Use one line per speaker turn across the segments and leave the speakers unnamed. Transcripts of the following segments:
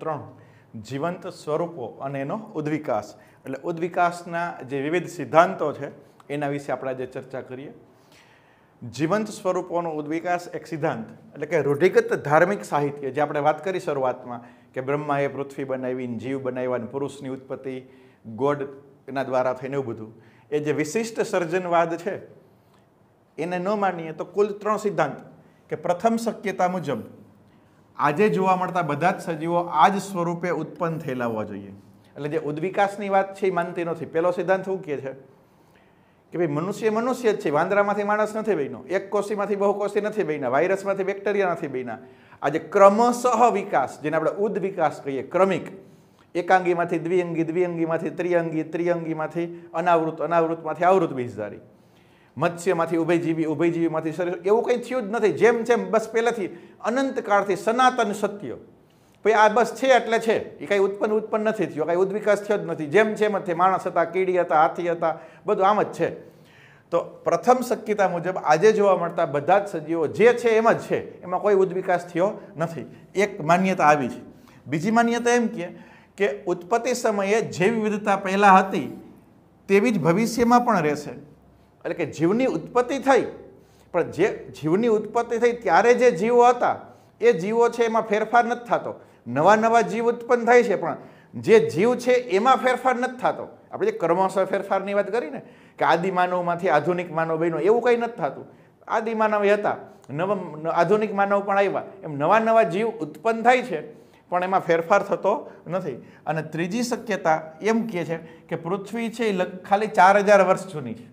ત્રણ જીવંત સ્વરૂપો અને એનો ઉદ્વિકાસ એટલે ઉદ્વિકાસના જે વિવિધ સિદ્ધાંતો છે એના વિશે આપણે આજે ચર્ચા કરીએ જીવંત સ્વરૂપોનો ઉદ્વિકાસ એક સિદ્ધાંત એટલે કે રૂઢિગત ધાર્મિક સાહિત્ય જે આપણે વાત કરી શરૂઆતમાં કે બ્રહ્માએ પૃથ્વી બનાવી જીવ બનાવ્યા પુરુષની ઉત્પત્તિ ગોડ એના દ્વારા થઈને એવું બધું એ જે વિશિષ્ટ સર્જનવાદ છે એને ન માનીએ તો કુલ ત્રણ સિદ્ધાંત કે પ્રથમ શક્યતા મુજબ આજે જોવા મળતા બધા જ સજીવો આ જ સ્વરૂપે ઉત્પન્ન થયેલા હોવા જોઈએ એટલે જે ઉદ્વિકાસની વાત છે એ માનતી નથી પહેલો સિદ્ધાંત શું કહે છે કે ભાઈ મનુષ્ય મનુષ્ય જ છે વાંદરામાંથી માણસ નથી બન્યો એક કોશીમાંથી કોષી નથી બન્યા વાયરસમાંથી બેક્ટેરિયા નથી બન્યા આજે ક્રમશઃ વિકાસ જેને આપણે ઉદ વિકાસ કહીએ ક્રમિક એકાંગીમાંથી દ્વિઅંગી દ્વિઅંગીમાંથી ત્રિઅંગી ત્રિઅંગીમાંથી અનાવૃત અનાવૃતમાંથી આવૃત બીજધારી મત્સ્યમાંથી ઉભયજીવી ઉભયજીવીમાંથી શરીર એવું કંઈ થયું જ નથી જેમ જેમ બસ પહેલાંથી અનંતકાળથી સનાતન સત્ય ભાઈ આ બસ છે એટલે છે એ કાંઈ ઉત્પન્ન ઉત્પન્ન નથી થયો કાંઈ ઉદ્વિકાસ થયો જ નથી જેમ જેમ એમ માણસ હતા કીડી હતા હાથી હતા બધું આમ જ છે તો પ્રથમ શક્યતા મુજબ આજે જોવા મળતા બધા જ સજીવો જે છે એમ જ છે એમાં કોઈ ઉદ્વિકાસ થયો નથી એક માન્યતા આવી છે બીજી માન્યતા એમ કે કે ઉત્પત્તિ સમયે જે વિવિધતા પહેલાં હતી તેવી જ ભવિષ્યમાં પણ રહેશે એટલે કે જીવની ઉત્પત્તિ થઈ પણ જે જીવની ઉત્પત્તિ થઈ ત્યારે જે જીવો હતા એ જીવો છે એમાં ફેરફાર નથી થતો નવા નવા જીવ ઉત્પન્ન થાય છે પણ જે જીવ છે એમાં ફેરફાર નથી થતો આપણે જે કર્મશઃ ફેરફારની વાત કરી ને કે આદિ માનવમાંથી આધુનિક માનવ બન્યો એવું કંઈ નથી થતું આદિ માનવ હતા નવા આધુનિક માનવ પણ આવ્યા એમ નવા નવા જીવ ઉત્પન્ન થાય છે પણ એમાં ફેરફાર થતો નથી અને ત્રીજી શક્યતા એમ કહે છે કે પૃથ્વી છે એ ખાલી ચાર હજાર વર્ષ જૂની છે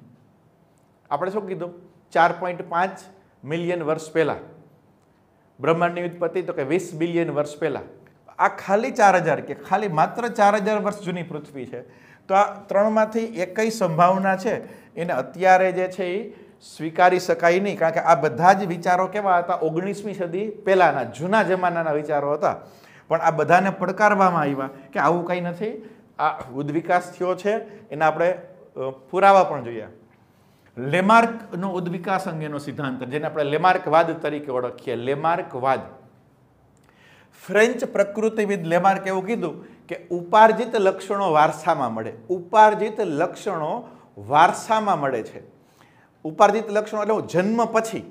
આપણે શું કીધું ચાર પોઈન્ટ પાંચ મિલિયન વર્ષ પહેલાં બ્રહ્માંડની ઉત્પત્તિ તો કે વીસ બિલિયન વર્ષ પહેલાં આ ખાલી ચાર હજાર કે ખાલી માત્ર ચાર હજાર વર્ષ જૂની પૃથ્વી છે તો આ ત્રણમાંથી એકય સંભાવના છે એને અત્યારે જે છે એ સ્વીકારી શકાય નહીં કારણ કે આ બધા જ વિચારો કેવા હતા ઓગણીસમી સદી પહેલાંના જૂના જમાનાના વિચારો હતા પણ આ બધાને પડકારવામાં આવ્યા કે આવું કંઈ નથી આ ઉદ્વિકાસ થયો છે એને આપણે પુરાવા પણ જોઈએ લેમાર્કનો ઉદ્વિકાસ અંગેનો સિદ્ધાંત જેને આપણે લેમાર્કવાદ તરીકે ઓળખીએ લેમાર્કવાદ ફ્રેન્ચ પ્રકૃતિવિદ લેમાર્ક એવું કીધું કે ઉપાર્જિત લક્ષણો વારસામાં મળે ઉપાર્જિત લક્ષણો વારસામાં મળે છે ઉપાર્જિત લક્ષણો એટલે જન્મ પછી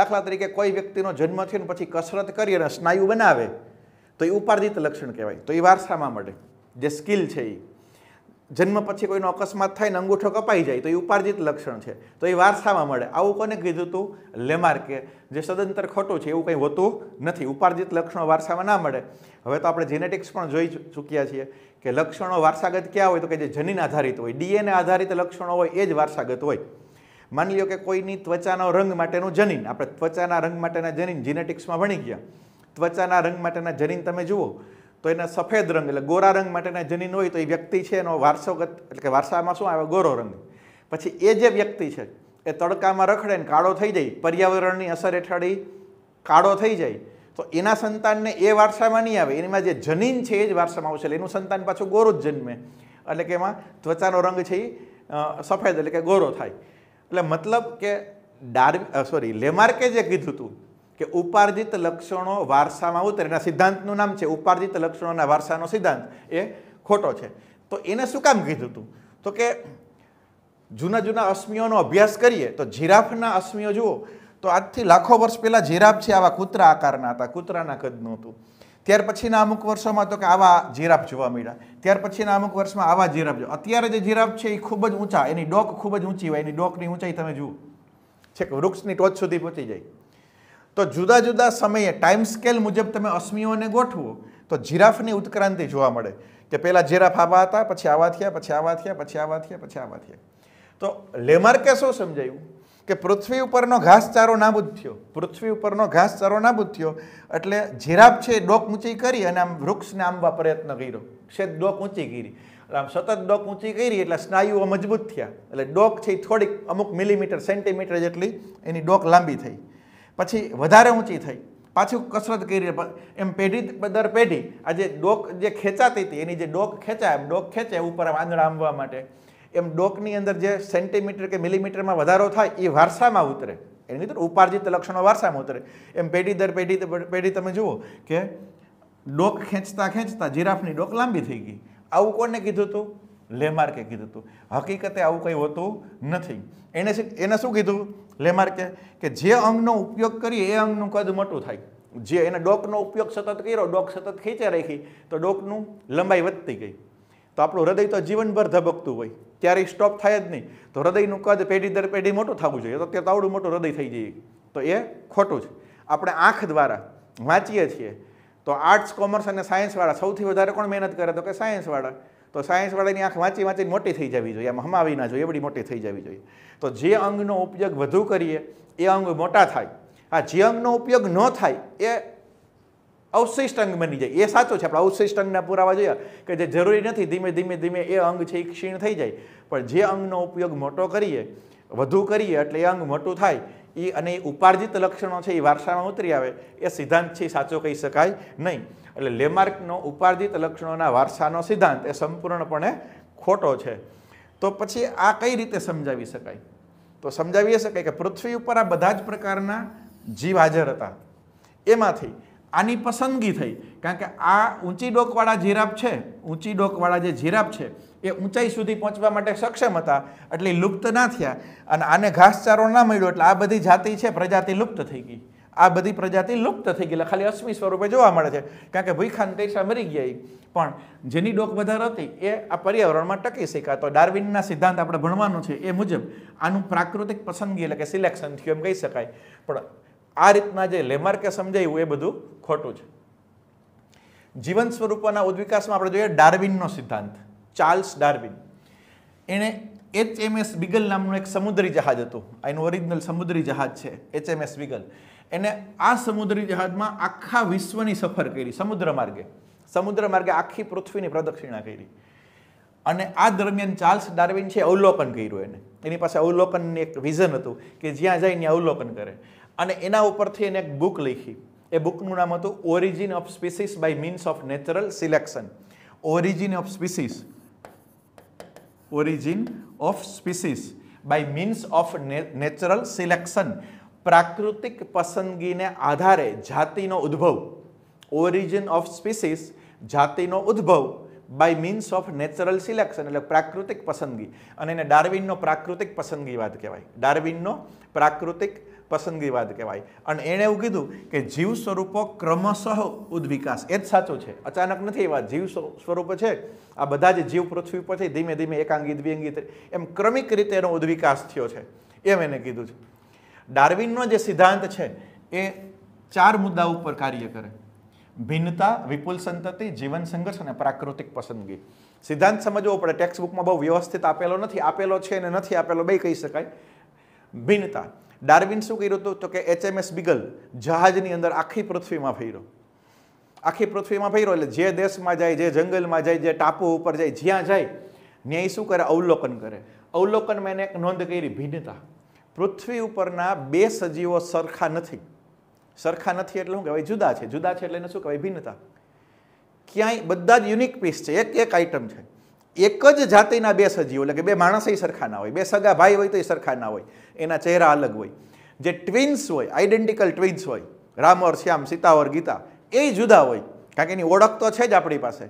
દાખલા તરીકે કોઈ વ્યક્તિનો જન્મ થયો ને પછી કસરત કરી અને સ્નાયુ બનાવે તો એ ઉપાર્જિત લક્ષણ કહેવાય તો એ વારસામાં મળે જે સ્કિલ છે એ જન્મ પછી કોઈનો અકસ્માત થાય ને અંગૂઠો કપાઈ જાય તો એ ઉપાર્જિત લક્ષણ છે તો એ વારસામાં મળે આવું કોને કીધું હતું લેમાર્કે જે સદંતર ખોટું છે એવું કંઈ હોતું નથી ઉપાર્જિત લક્ષણો વારસામાં ના મળે હવે તો આપણે જીનેટિક્સ પણ જોઈ ચૂક્યા છીએ કે લક્ષણો વારસાગત ક્યાં હોય તો કે જે જનીન આધારિત હોય ડીએનએ આધારિત લક્ષણો હોય એ જ વારસાગત હોય માની લો કે કોઈની ત્વચાનો રંગ માટેનું જનીન આપણે ત્વચાના રંગ માટેના જનીન જીનેટિક્સમાં ભણી ગયા ત્વચાના રંગ માટેના જનીન તમે જુઓ તો એને સફેદ રંગ એટલે ગોરા રંગ માટેના જનીન હોય તો એ વ્યક્તિ છે એનો વારસોગત એટલે કે વારસામાં શું આવે ગોરો રંગ પછી એ જે વ્યક્તિ છે એ તડકામાં રખડે ને કાળો થઈ જાય પર્યાવરણની અસર હેઠળ કાળો થઈ જાય તો એના સંતાનને એ વારસામાં નહીં આવે એનીમાં જે જનીન છે એ જ વારસામાં આવશે એનું સંતાન પાછું ગોરું જ જન્મે એટલે કે એમાં ત્વચાનો રંગ છે એ સફેદ એટલે કે ગોરો થાય એટલે મતલબ કે ડાર્વ સોરી લેમાર્કે જે કીધું હતું કે ઉપાર્જિત લક્ષણો વારસામાં ઉતરે એના સિદ્ધાંતનું નામ છે ઉપાર્જિત લક્ષણોના વારસાનો સિદ્ધાંત એ ખોટો છે તો એને શું કામ કીધું હતું તો કે જૂના જૂના અશ્મિઓનો અભ્યાસ કરીએ તો જીરાફના અશ્મિઓ જુઓ તો આજથી લાખો વર્ષ પહેલાં જીરાફ છે આવા કૂતરા આકારના હતા કૂતરાના કદનું હતું ત્યાર પછીના અમુક વર્ષોમાં તો કે આવા જીરાફ જોવા મળ્યા ત્યાર પછીના અમુક વર્ષમાં આવા જીરાફ જોવા અત્યારે જે જીરાફ છે એ ખૂબ જ ઊંચા એની ડોક ખૂબ જ ઊંચી હોય એની ડોકની ઊંચાઈ તમે જુઓ છેક વૃક્ષની ટોચ સુધી પહોંચી જાય તો જુદા જુદા સમયે ટાઈમ સ્કેલ મુજબ તમે અશ્મિઓને ગોઠવો તો જીરાફની ઉત્ક્રાંતિ જોવા મળે કે પહેલાં જીરાફ આવા હતા પછી આવા થયા પછી આવા થયા પછી આવા થયા પછી આવા થયા તો લેમાર્કે શું સમજાયું કે પૃથ્વી ઉપરનો ઘાસચારો નાબૂદ થયો પૃથ્વી ઉપરનો ઘાસચારો નાબૂદ થયો એટલે જીરાફ છે ડોક ઊંચી કરી અને આમ વૃક્ષને આંબવા પ્રયત્ન કર્યો છે ડોક ઊંચી કરી એટલે આમ સતત ડોક ઊંચી કરી એટલે સ્નાયુઓ મજબૂત થયા એટલે ડોક છે થોડીક અમુક મિલીમીટર સેન્ટીમીટર જેટલી એની ડોક લાંબી થઈ પછી વધારે ઊંચી થઈ પાછું કસરત કરી એમ પેઢી દર પેઢી આ જે ડોક જે ખેંચાતી હતી એની જે ડોક ખેંચાય ડોક ખેંચે ઉપર આંદળા આંબવા માટે એમ ડોકની અંદર જે સેન્ટીમીટર કે મિલીમીટરમાં વધારો થાય એ વારસામાં ઉતરે એની અંદર ઉપાર્જિત લક્ષણો વારસામાં ઉતરે એમ પેઢી દર પેઢી પેઢી તમે જુઓ કે ડોક ખેંચતા ખેંચતા જીરાફની ડોક લાંબી થઈ ગઈ આવું કોને કીધું હતું લેમાર્કે કીધું હતું હકીકતે આવું કંઈ હોતું નથી એને એને શું કીધું લેમાર્કે કે જે અંગનો ઉપયોગ કરીએ એ અંગનું કદ મોટું થાય જે એને ડોકનો ઉપયોગ સતત કર્યો ડોક સતત ખેંચે રાખી તો ડોકનું લંબાઈ વધતી ગઈ તો આપણું હૃદય તો જીવનભર ધબકતું હોય ત્યારે સ્ટોપ થાય જ નહીં તો હૃદયનું કદ પેઢી દર પેઢી મોટું થવું જોઈએ તો તે તાવડું મોટું હૃદય થઈ જઈએ તો એ ખોટું છે આપણે આંખ દ્વારા વાંચીએ છીએ તો આર્ટ્સ કોમર્સ અને સાયન્સવાળા સૌથી વધારે કોણ મહેનત કરે તો કે સાયન્સવાળા તો સાયન્સવાળાની આંખ વાંચી વાંચી મોટી થઈ જવી જોઈએ આમ હમાવી ના જોઈએ બધી મોટી થઈ જવી જોઈએ તો જે અંગનો ઉપયોગ વધુ કરીએ એ અંગ મોટા થાય આ જે અંગનો ઉપયોગ ન થાય એ અવશિષ્ટ અંગ બની જાય એ સાચું છે આપણે અવશિષ્ટ અંગને પુરાવા જોઈએ કે જે જરૂરી નથી ધીમે ધીમે ધીમે એ અંગ છે એ ક્ષીણ થઈ જાય પણ જે અંગનો ઉપયોગ મોટો કરીએ વધુ કરીએ એટલે એ અંગ મોટું થાય એ અને એ ઉપાર્જિત લક્ષણો છે એ વારસામાં ઉતરી આવે એ સિદ્ધાંત છે સાચો કહી શકાય નહીં એટલે લેમાર્કનો ઉપાર્જિત લક્ષણોના વારસાનો સિદ્ધાંત એ સંપૂર્ણપણે ખોટો છે તો પછી આ કઈ રીતે સમજાવી શકાય તો સમજાવી શકાય કે પૃથ્વી ઉપર આ બધા જ પ્રકારના જીવ હાજર હતા એમાંથી આની પસંદગી થઈ કારણ કે આ ઊંચી ડોકવાળા જીરાફ છે ઊંચી ડોકવાળા જે જીરાફ છે એ ઊંચાઈ સુધી પહોંચવા માટે સક્ષમ હતા એટલે લુપ્ત ના થયા અને આને ઘાસચારો ના મળ્યો એટલે આ બધી જાતિ છે પ્રજાતિ લુપ્ત થઈ ગઈ આ બધી પ્રજાતિ લુપ્ત થઈ ગઈ ખાલી અશ્મી સ્વરૂપે જોવા મળે છે કારણ કે ભૂખાન તૈસા મરી ગયા પણ જેની ડોક વધારે હતી એ આ પર્યાવરણમાં ટકી શક્યા તો ડાર્વિનના સિદ્ધાંત આપણે ભણવાનું છે એ મુજબ આનું પ્રાકૃતિક પસંદગી એટલે કે સિલેક્શન થયું એમ કહી શકાય પણ આ રીતના જે લેમાર્કે સમજાયું એ બધું ખોટું છે જીવન સ્વરૂપોના ઉદ્વિકાસમાં આપણે જોઈએ ડાર્વિનનો સિદ્ધાંત ચાર્લ્સ ડાર્વિન એણે એચએમએસ એમ બિગલ નામનું એક સમુદ્રી જહાજ હતું એનું ઓરિજિનલ સમુદ્રી જહાજ છે એચએમએસ એમ એસ બિગલ એને આ સમુદ્રી જહાજમાં આખા વિશ્વની સફર કરી સમુદ્ર માર્ગે સમુદ્ર માર્ગે આખી પૃથ્વીની પ્રદક્ષિણા કરી અને આ દરમિયાન ચાર્લ્સ ડાર્વિન છે અવલોકન કર્યું એને એની પાસે અવલોકનની એક વિઝન હતું કે જ્યાં જાય ત્યાં અવલોકન કરે અને એના ઉપરથી એને એક બુક લખી એ બુકનું નામ હતું origin of species by means of natural selection origin of species origin of species by means of natural selection પ્રાકૃતિક પસંદગીને આધારે જાતિનો ઉદ્ભવ ઓરિજિન ઓફ સ્પીસીસ જાતિનો ઉદ્ભવ by means of natural selection એટલે પ્રાકૃતિક પસંદગી અને એને ડાર્વિનનો પ્રાકૃતિક પસંદગી વાત કહેવાય ડાર્વિનનો પ્રાકૃતિક પસંદગીવાદ કહેવાય અને એણે એવું કીધું કે જીવ સ્વરૂપો ક્રમશઃ ઉદ્વિકાસ એ જ સાચું છે અચાનક નથી એ વાત જીવ સ્વરૂપ છે આ બધા જ જીવ પૃથ્વી પર છે ધીમે ધીમે એકાંગી દ્વિઅંગી એમ ક્રમિક રીતે એનો ઉદ્વિકાસ થયો છે એમ એને કીધું છે ડાર્વિનનો જે સિદ્ધાંત છે એ ચાર મુદ્દા ઉપર કાર્ય કરે ભિન્નતા વિપુલ સંતતિ જીવન સંઘર્ષ અને પ્રાકૃતિક પસંદગી સિદ્ધાંત સમજવો પડે ટેક્સ્ટ બુકમાં બહુ વ્યવસ્થિત આપેલો નથી આપેલો છે અને નથી આપેલો બે કહી શકાય ભિન્નતા ડાર્વિન શું કર્યું હતું તો કે એચએમએસ બિગલ જહાજની અંદર આખી પૃથ્વીમાં ફેર્યો આખી પૃથ્વીમાં ફેર્યો એટલે જે દેશમાં જાય જે જંગલમાં જાય જે ટાપુ ઉપર જાય જ્યાં જાય ન્યાય શું કરે અવલોકન કરે અવલોકનમાં એને એક નોંધ કરી ભિન્નતા પૃથ્વી ઉપરના બે સજીવો સરખા નથી સરખા નથી એટલે શું કહેવાય જુદા છે જુદા છે એટલે એને શું કહેવાય ભિન્નતા ક્યાંય બધા જ યુનિક પીસ છે એક એક આઇટમ છે એક જ જાતિના બે સજીવો એટલે કે બે માણસય સરખા ના હોય બે સગા ભાઈ હોય તો એ સરખા ના હોય એના ચહેરા અલગ હોય જે ટ્વિન્સ હોય આઈડેન્ટિકલ ટ્વિન્સ હોય રામ ઓર શ્યામ સીતાવર ગીતા એ જુદા હોય કારણ કે એની ઓળખ તો છે જ આપણી પાસે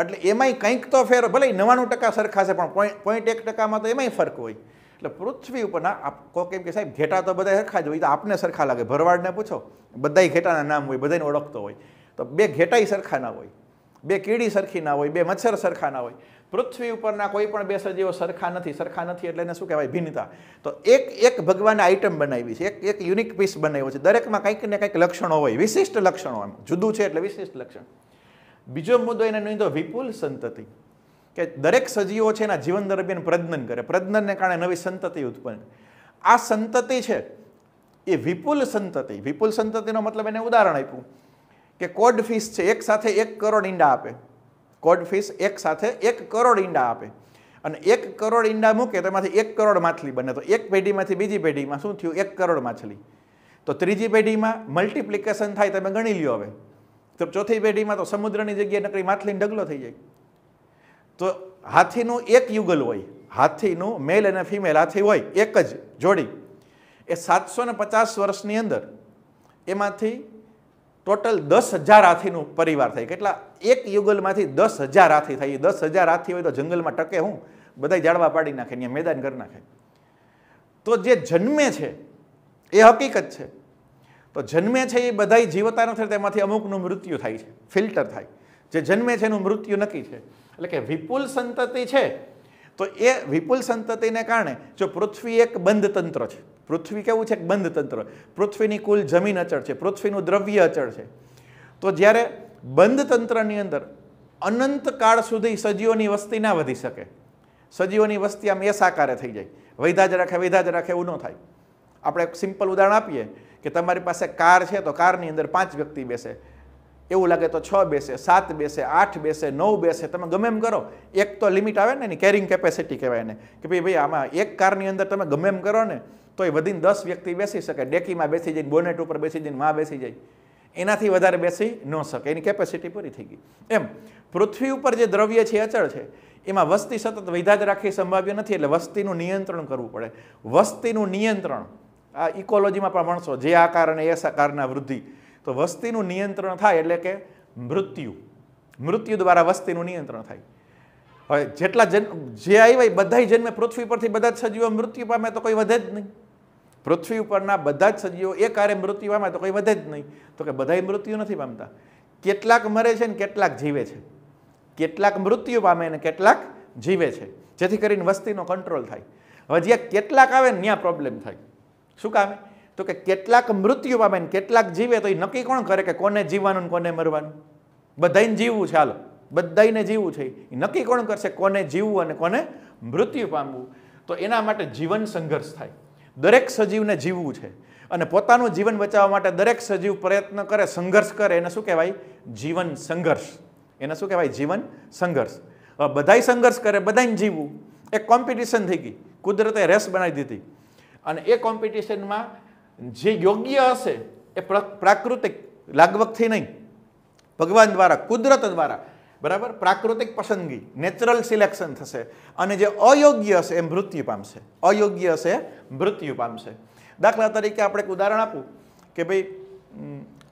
એટલે એમાંય કંઈક તો ફેર ભલે નવ્વાણું ટકા સરખા છે પણ પોઈન્ટ એક ટકામાં તો એમાંય ફરક હોય એટલે પૃથ્વી ઉપરના કોક કેમ કે સાહેબ ઘેટા તો બધા સરખા જ હોય તો આપને સરખા લાગે ભરવાડને પૂછો બધાય ઘેટાના નામ હોય બધાને ઓળખતો હોય તો બે ઘેટાઈ સરખા ના હોય બે કીડી સરખી ના હોય બે મચ્છર સરખા ના હોય પૃથ્વી ઉપરના કોઈ પણ બે સજીવો સરખા નથી સરખા નથી એટલે એને શું કહેવાય ભિન્નતા તો એક એક ભગવાને આઇટમ બનાવી છે એક એક યુનિક પીસ બનાવ્યો છે દરેકમાં કંઈક ને કંઈક લક્ષણો હોય વિશિષ્ટ લક્ષણો એમ જુદું છે એટલે વિશિષ્ટ લક્ષણ બીજો મુદ્દો એને નોંધો વિપુલ સંતતિ કે દરેક સજીવો છે એના જીવન દરમિયાન પ્રજ્ઞન કરે પ્રજ્ઞનને કારણે નવી સંતતિ ઉત્પન્ન આ સંતતિ છે એ વિપુલ સંતતિ વિપુલ સંતતિનો મતલબ એને ઉદાહરણ આપ્યું કે કોડ ફિશ છે એક સાથે એક કરોડ ઈંડા આપે કોડફિશ એક સાથે એક કરોડ ઈંડા આપે અને એક કરોડ ઈંડા મૂકે તેમાંથી એક કરોડ માછલી બને તો એક પેઢીમાંથી બીજી પેઢીમાં શું થયું એક કરોડ માછલી તો ત્રીજી પેઢીમાં મલ્ટિપ્લિકેશન થાય તમે ગણી લ્યો હવે તો ચોથી પેઢીમાં તો સમુદ્રની જગ્યાએ નકળી માછલીનો ઢગલો થઈ જાય તો હાથીનું એક યુગલ હોય હાથીનું મેલ અને ફિમેલ હાથી હોય એક જ જોડી એ સાતસો પચાસ વર્ષની અંદર એમાંથી ટોટલ દસ હજાર હાથીનું પરિવાર થાય કેટલા એક યુગલમાંથી દસ હજાર હાથી થાય એ દસ હજાર હાથી હોય તો જંગલમાં ટકે હું બધા જાળવા પાડી નાખે અહીંયા મેદાન કરી નાખે તો જે જન્મે છે એ હકીકત છે તો જન્મે છે એ બધાય જીવતા નથી તેમાંથી અમુકનું મૃત્યુ થાય છે ફિલ્ટર થાય જે જન્મે છે એનું મૃત્યુ નક્કી છે એટલે કે વિપુલ સંતતિ છે તો એ વિપુલ સંતતિને કારણે જો પૃથ્વી એક બંધ તંત્ર છે પૃથ્વી કેવું છે એક બંધ તંત્ર પૃથ્વીની કુલ જમીન અચળ છે પૃથ્વીનું દ્રવ્ય અચળ છે તો જ્યારે બંધ તંત્રની અંદર અનંત કાળ સુધી સજીવોની વસ્તી ના વધી શકે સજીવોની વસ્તી આમ એ સાકારે થઈ જાય વૈધા જ રાખે વૈધા જ રાખે એવું ન થાય આપણે એક સિમ્પલ ઉદાહરણ આપીએ કે તમારી પાસે કાર છે તો કારની અંદર પાંચ વ્યક્તિ બેસે એવું લાગે તો છ બેસે સાત બેસે આઠ બેસે નવ બેસે તમે ગમે એમ કરો એક તો લિમિટ આવે ને એની કેરિંગ કેપેસિટી કહેવાય એને કે ભાઈ ભાઈ આમાં એક કારની અંદર તમે ગમે એમ કરો ને તો એ વધીને દસ વ્યક્તિ બેસી શકે ડેકીમાં બેસી જઈને બોનેટ ઉપર બેસી જઈને માં બેસી જાય એનાથી વધારે બેસી ન શકે એની કેપેસિટી પૂરી થઈ ગઈ એમ પૃથ્વી ઉપર જે દ્રવ્ય છે અચળ છે એમાં વસ્તી સતત વૈધા જ રાખી સંભાવ્ય નથી એટલે વસ્તીનું નિયંત્રણ કરવું પડે વસ્તીનું નિયંત્રણ આ ઇકોલોજીમાં પણ ભણશો જે આ કારણે એ કારના વૃદ્ધિ તો વસ્તીનું નિયંત્રણ થાય એટલે કે મૃત્યુ મૃત્યુ દ્વારા વસ્તીનું નિયંત્રણ થાય હવે જેટલા જન જે આવ્યા એ બધા જન્મે પૃથ્વી પરથી બધા જ સજીવો મૃત્યુ પામે તો કોઈ વધે જ નહીં પૃથ્વી ઉપરના બધા જ સજીવો એક આરે મૃત્યુ પામે તો કોઈ વધે જ નહીં તો કે બધા મૃત્યુ નથી પામતા કેટલાક મરે છે ને કેટલાક જીવે છે કેટલાક મૃત્યુ પામે ને કેટલાક જીવે છે જેથી કરીને વસ્તીનો કંટ્રોલ થાય હવે જ્યાં કેટલાક આવે ને ત્યાં પ્રોબ્લેમ થાય શું કામે તો કે કેટલાક મૃત્યુ પામે ને કેટલાક જીવે તો એ નક્કી કોણ કરે કે કોને જીવવાનું કોને મરવાનું બધાને જીવવું છે હાલો બધાને જીવવું છે એ નક્કી કોણ કરશે કોને જીવવું અને કોને મૃત્યુ પામવું તો એના માટે જીવન સંઘર્ષ થાય દરેક સજીવને જીવવું છે અને પોતાનું જીવન બચાવવા માટે દરેક સજીવ પ્રયત્ન કરે સંઘર્ષ કરે એને શું કહેવાય જીવન સંઘર્ષ એને શું કહેવાય જીવન સંઘર્ષ બધાય સંઘર્ષ કરે બધાને જીવવું એક કોમ્પિટિશન થઈ ગઈ કુદરતે રેસ બનાવી દીધી અને એ કોમ્પિટિશનમાં જે યોગ્ય હશે એ પ્રાકૃતિક લાગવકથી નહીં ભગવાન દ્વારા કુદરત દ્વારા બરાબર પ્રાકૃતિક પસંદગી નેચરલ સિલેક્શન થશે અને જે અયોગ્ય હશે એ મૃત્યુ પામશે અયોગ્ય હશે મૃત્યુ પામશે દાખલા તરીકે આપણે એક ઉદાહરણ આપું કે ભાઈ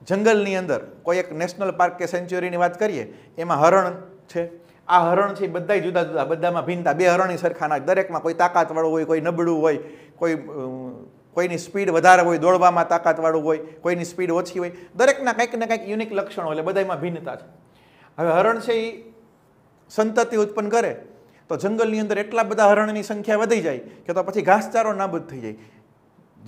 જંગલની અંદર કોઈ એક નેશનલ પાર્ક કે સેન્ચ્યુરીની વાત કરીએ એમાં હરણ છે આ હરણ છે બધા જુદા જુદા બધામાં ભિન્નતા બે હરણી સરખાના દરેકમાં કોઈ તાકાતવાળું હોય કોઈ નબળું હોય કોઈ કોઈની સ્પીડ વધારે હોય દોડવામાં તાકાતવાળું હોય કોઈની સ્પીડ ઓછી હોય દરેકના કંઈક ને કંઈક યુનિક લક્ષણો એટલે બધામાં ભિન્નતા છે હવે હરણ છે એ સંતતિ ઉત્પન્ન કરે તો જંગલની અંદર એટલા બધા હરણની સંખ્યા વધી જાય કે તો પછી ઘાસચારો નાબૂદ થઈ જાય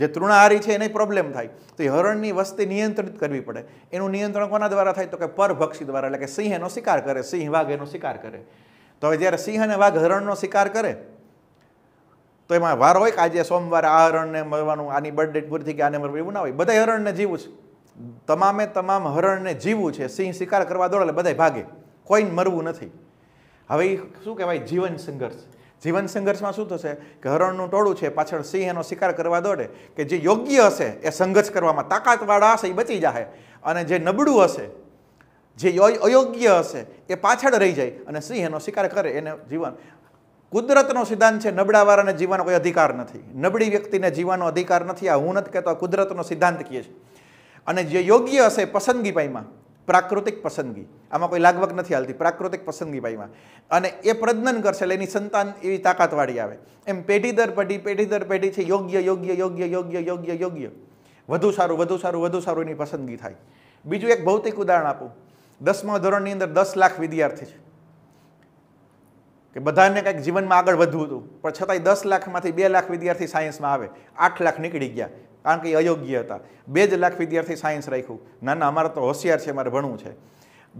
જે તૃણાહારી છે એને પ્રોબ્લેમ થાય તો એ હરણની વસ્તી નિયંત્રિત કરવી પડે એનું નિયંત્રણ કોના દ્વારા થાય તો કે પરભક્ષી દ્વારા એટલે કે સિંહ એનો શિકાર કરે સિંહ વાઘ એનો શિકાર કરે તો હવે જ્યારે સિંહ અને વાઘ હરણનો શિકાર કરે તો એમાં વાર હોય કે આજે સોમવારે આ હરણને મરવાનું આની બર્થ ડેટ પૂરી થઈ કે આને મરવું એવું ના હોય બધા હરણને જીવું છે તમામે તમામ હરણને જીવવું છે સિંહ શિકાર કરવા દોડે એટલે બધા ભાગે કોઈને મરવું નથી હવે શું કહેવાય જીવન સંઘર્ષ જીવન સંઘર્ષમાં શું થશે કે હરણનું ટોળું છે પાછળ સિંહ એનો શિકાર કરવા દોડે કે જે યોગ્ય હશે એ સંઘર્ષ કરવામાં તાકાતવાળા હશે એ બચી જાય અને જે નબળું હશે જે અયોગ્ય હશે એ પાછળ રહી જાય અને સિંહ એનો શિકાર કરે એને જીવન કુદરતનો સિદ્ધાંત છે નબળાવાળાને જીવવાનો કોઈ અધિકાર નથી નબળી વ્યક્તિને જીવવાનો અધિકાર નથી આ હું નથી કહેતો આ કુદરતનો સિદ્ધાંત કહે છે અને જે યોગ્ય હશે પસંદગી પાઈમાં પ્રાકૃતિક પસંદગી આમાં કોઈ લાગવક નથી હાલતી પ્રાકૃતિક પસંદગી પાઈમાં અને એ પ્રજ્ઞન કરશે એટલે એની સંતાન એવી તાકાતવાળી આવે એમ પેઢી દર પેઢી પેઢી દર પેઢી છે યોગ્ય યોગ્ય યોગ્ય યોગ્ય યોગ્ય યોગ્ય વધુ સારું વધુ સારું વધુ સારું એની પસંદગી થાય બીજું એક ભૌતિક ઉદાહરણ આપું દસમા ધોરણની અંદર દસ લાખ વિદ્યાર્થી છે કે બધાને કંઈક જીવનમાં આગળ વધવું હતું પણ છતાંય દસ લાખમાંથી બે લાખ વિદ્યાર્થી સાયન્સમાં આવે આઠ લાખ નીકળી ગયા કારણ કે એ અયોગ્ય હતા બે જ લાખ વિદ્યાર્થી સાયન્સ રાખ્યું ના ના અમારે તો હોશિયાર છે મારે ભણવું છે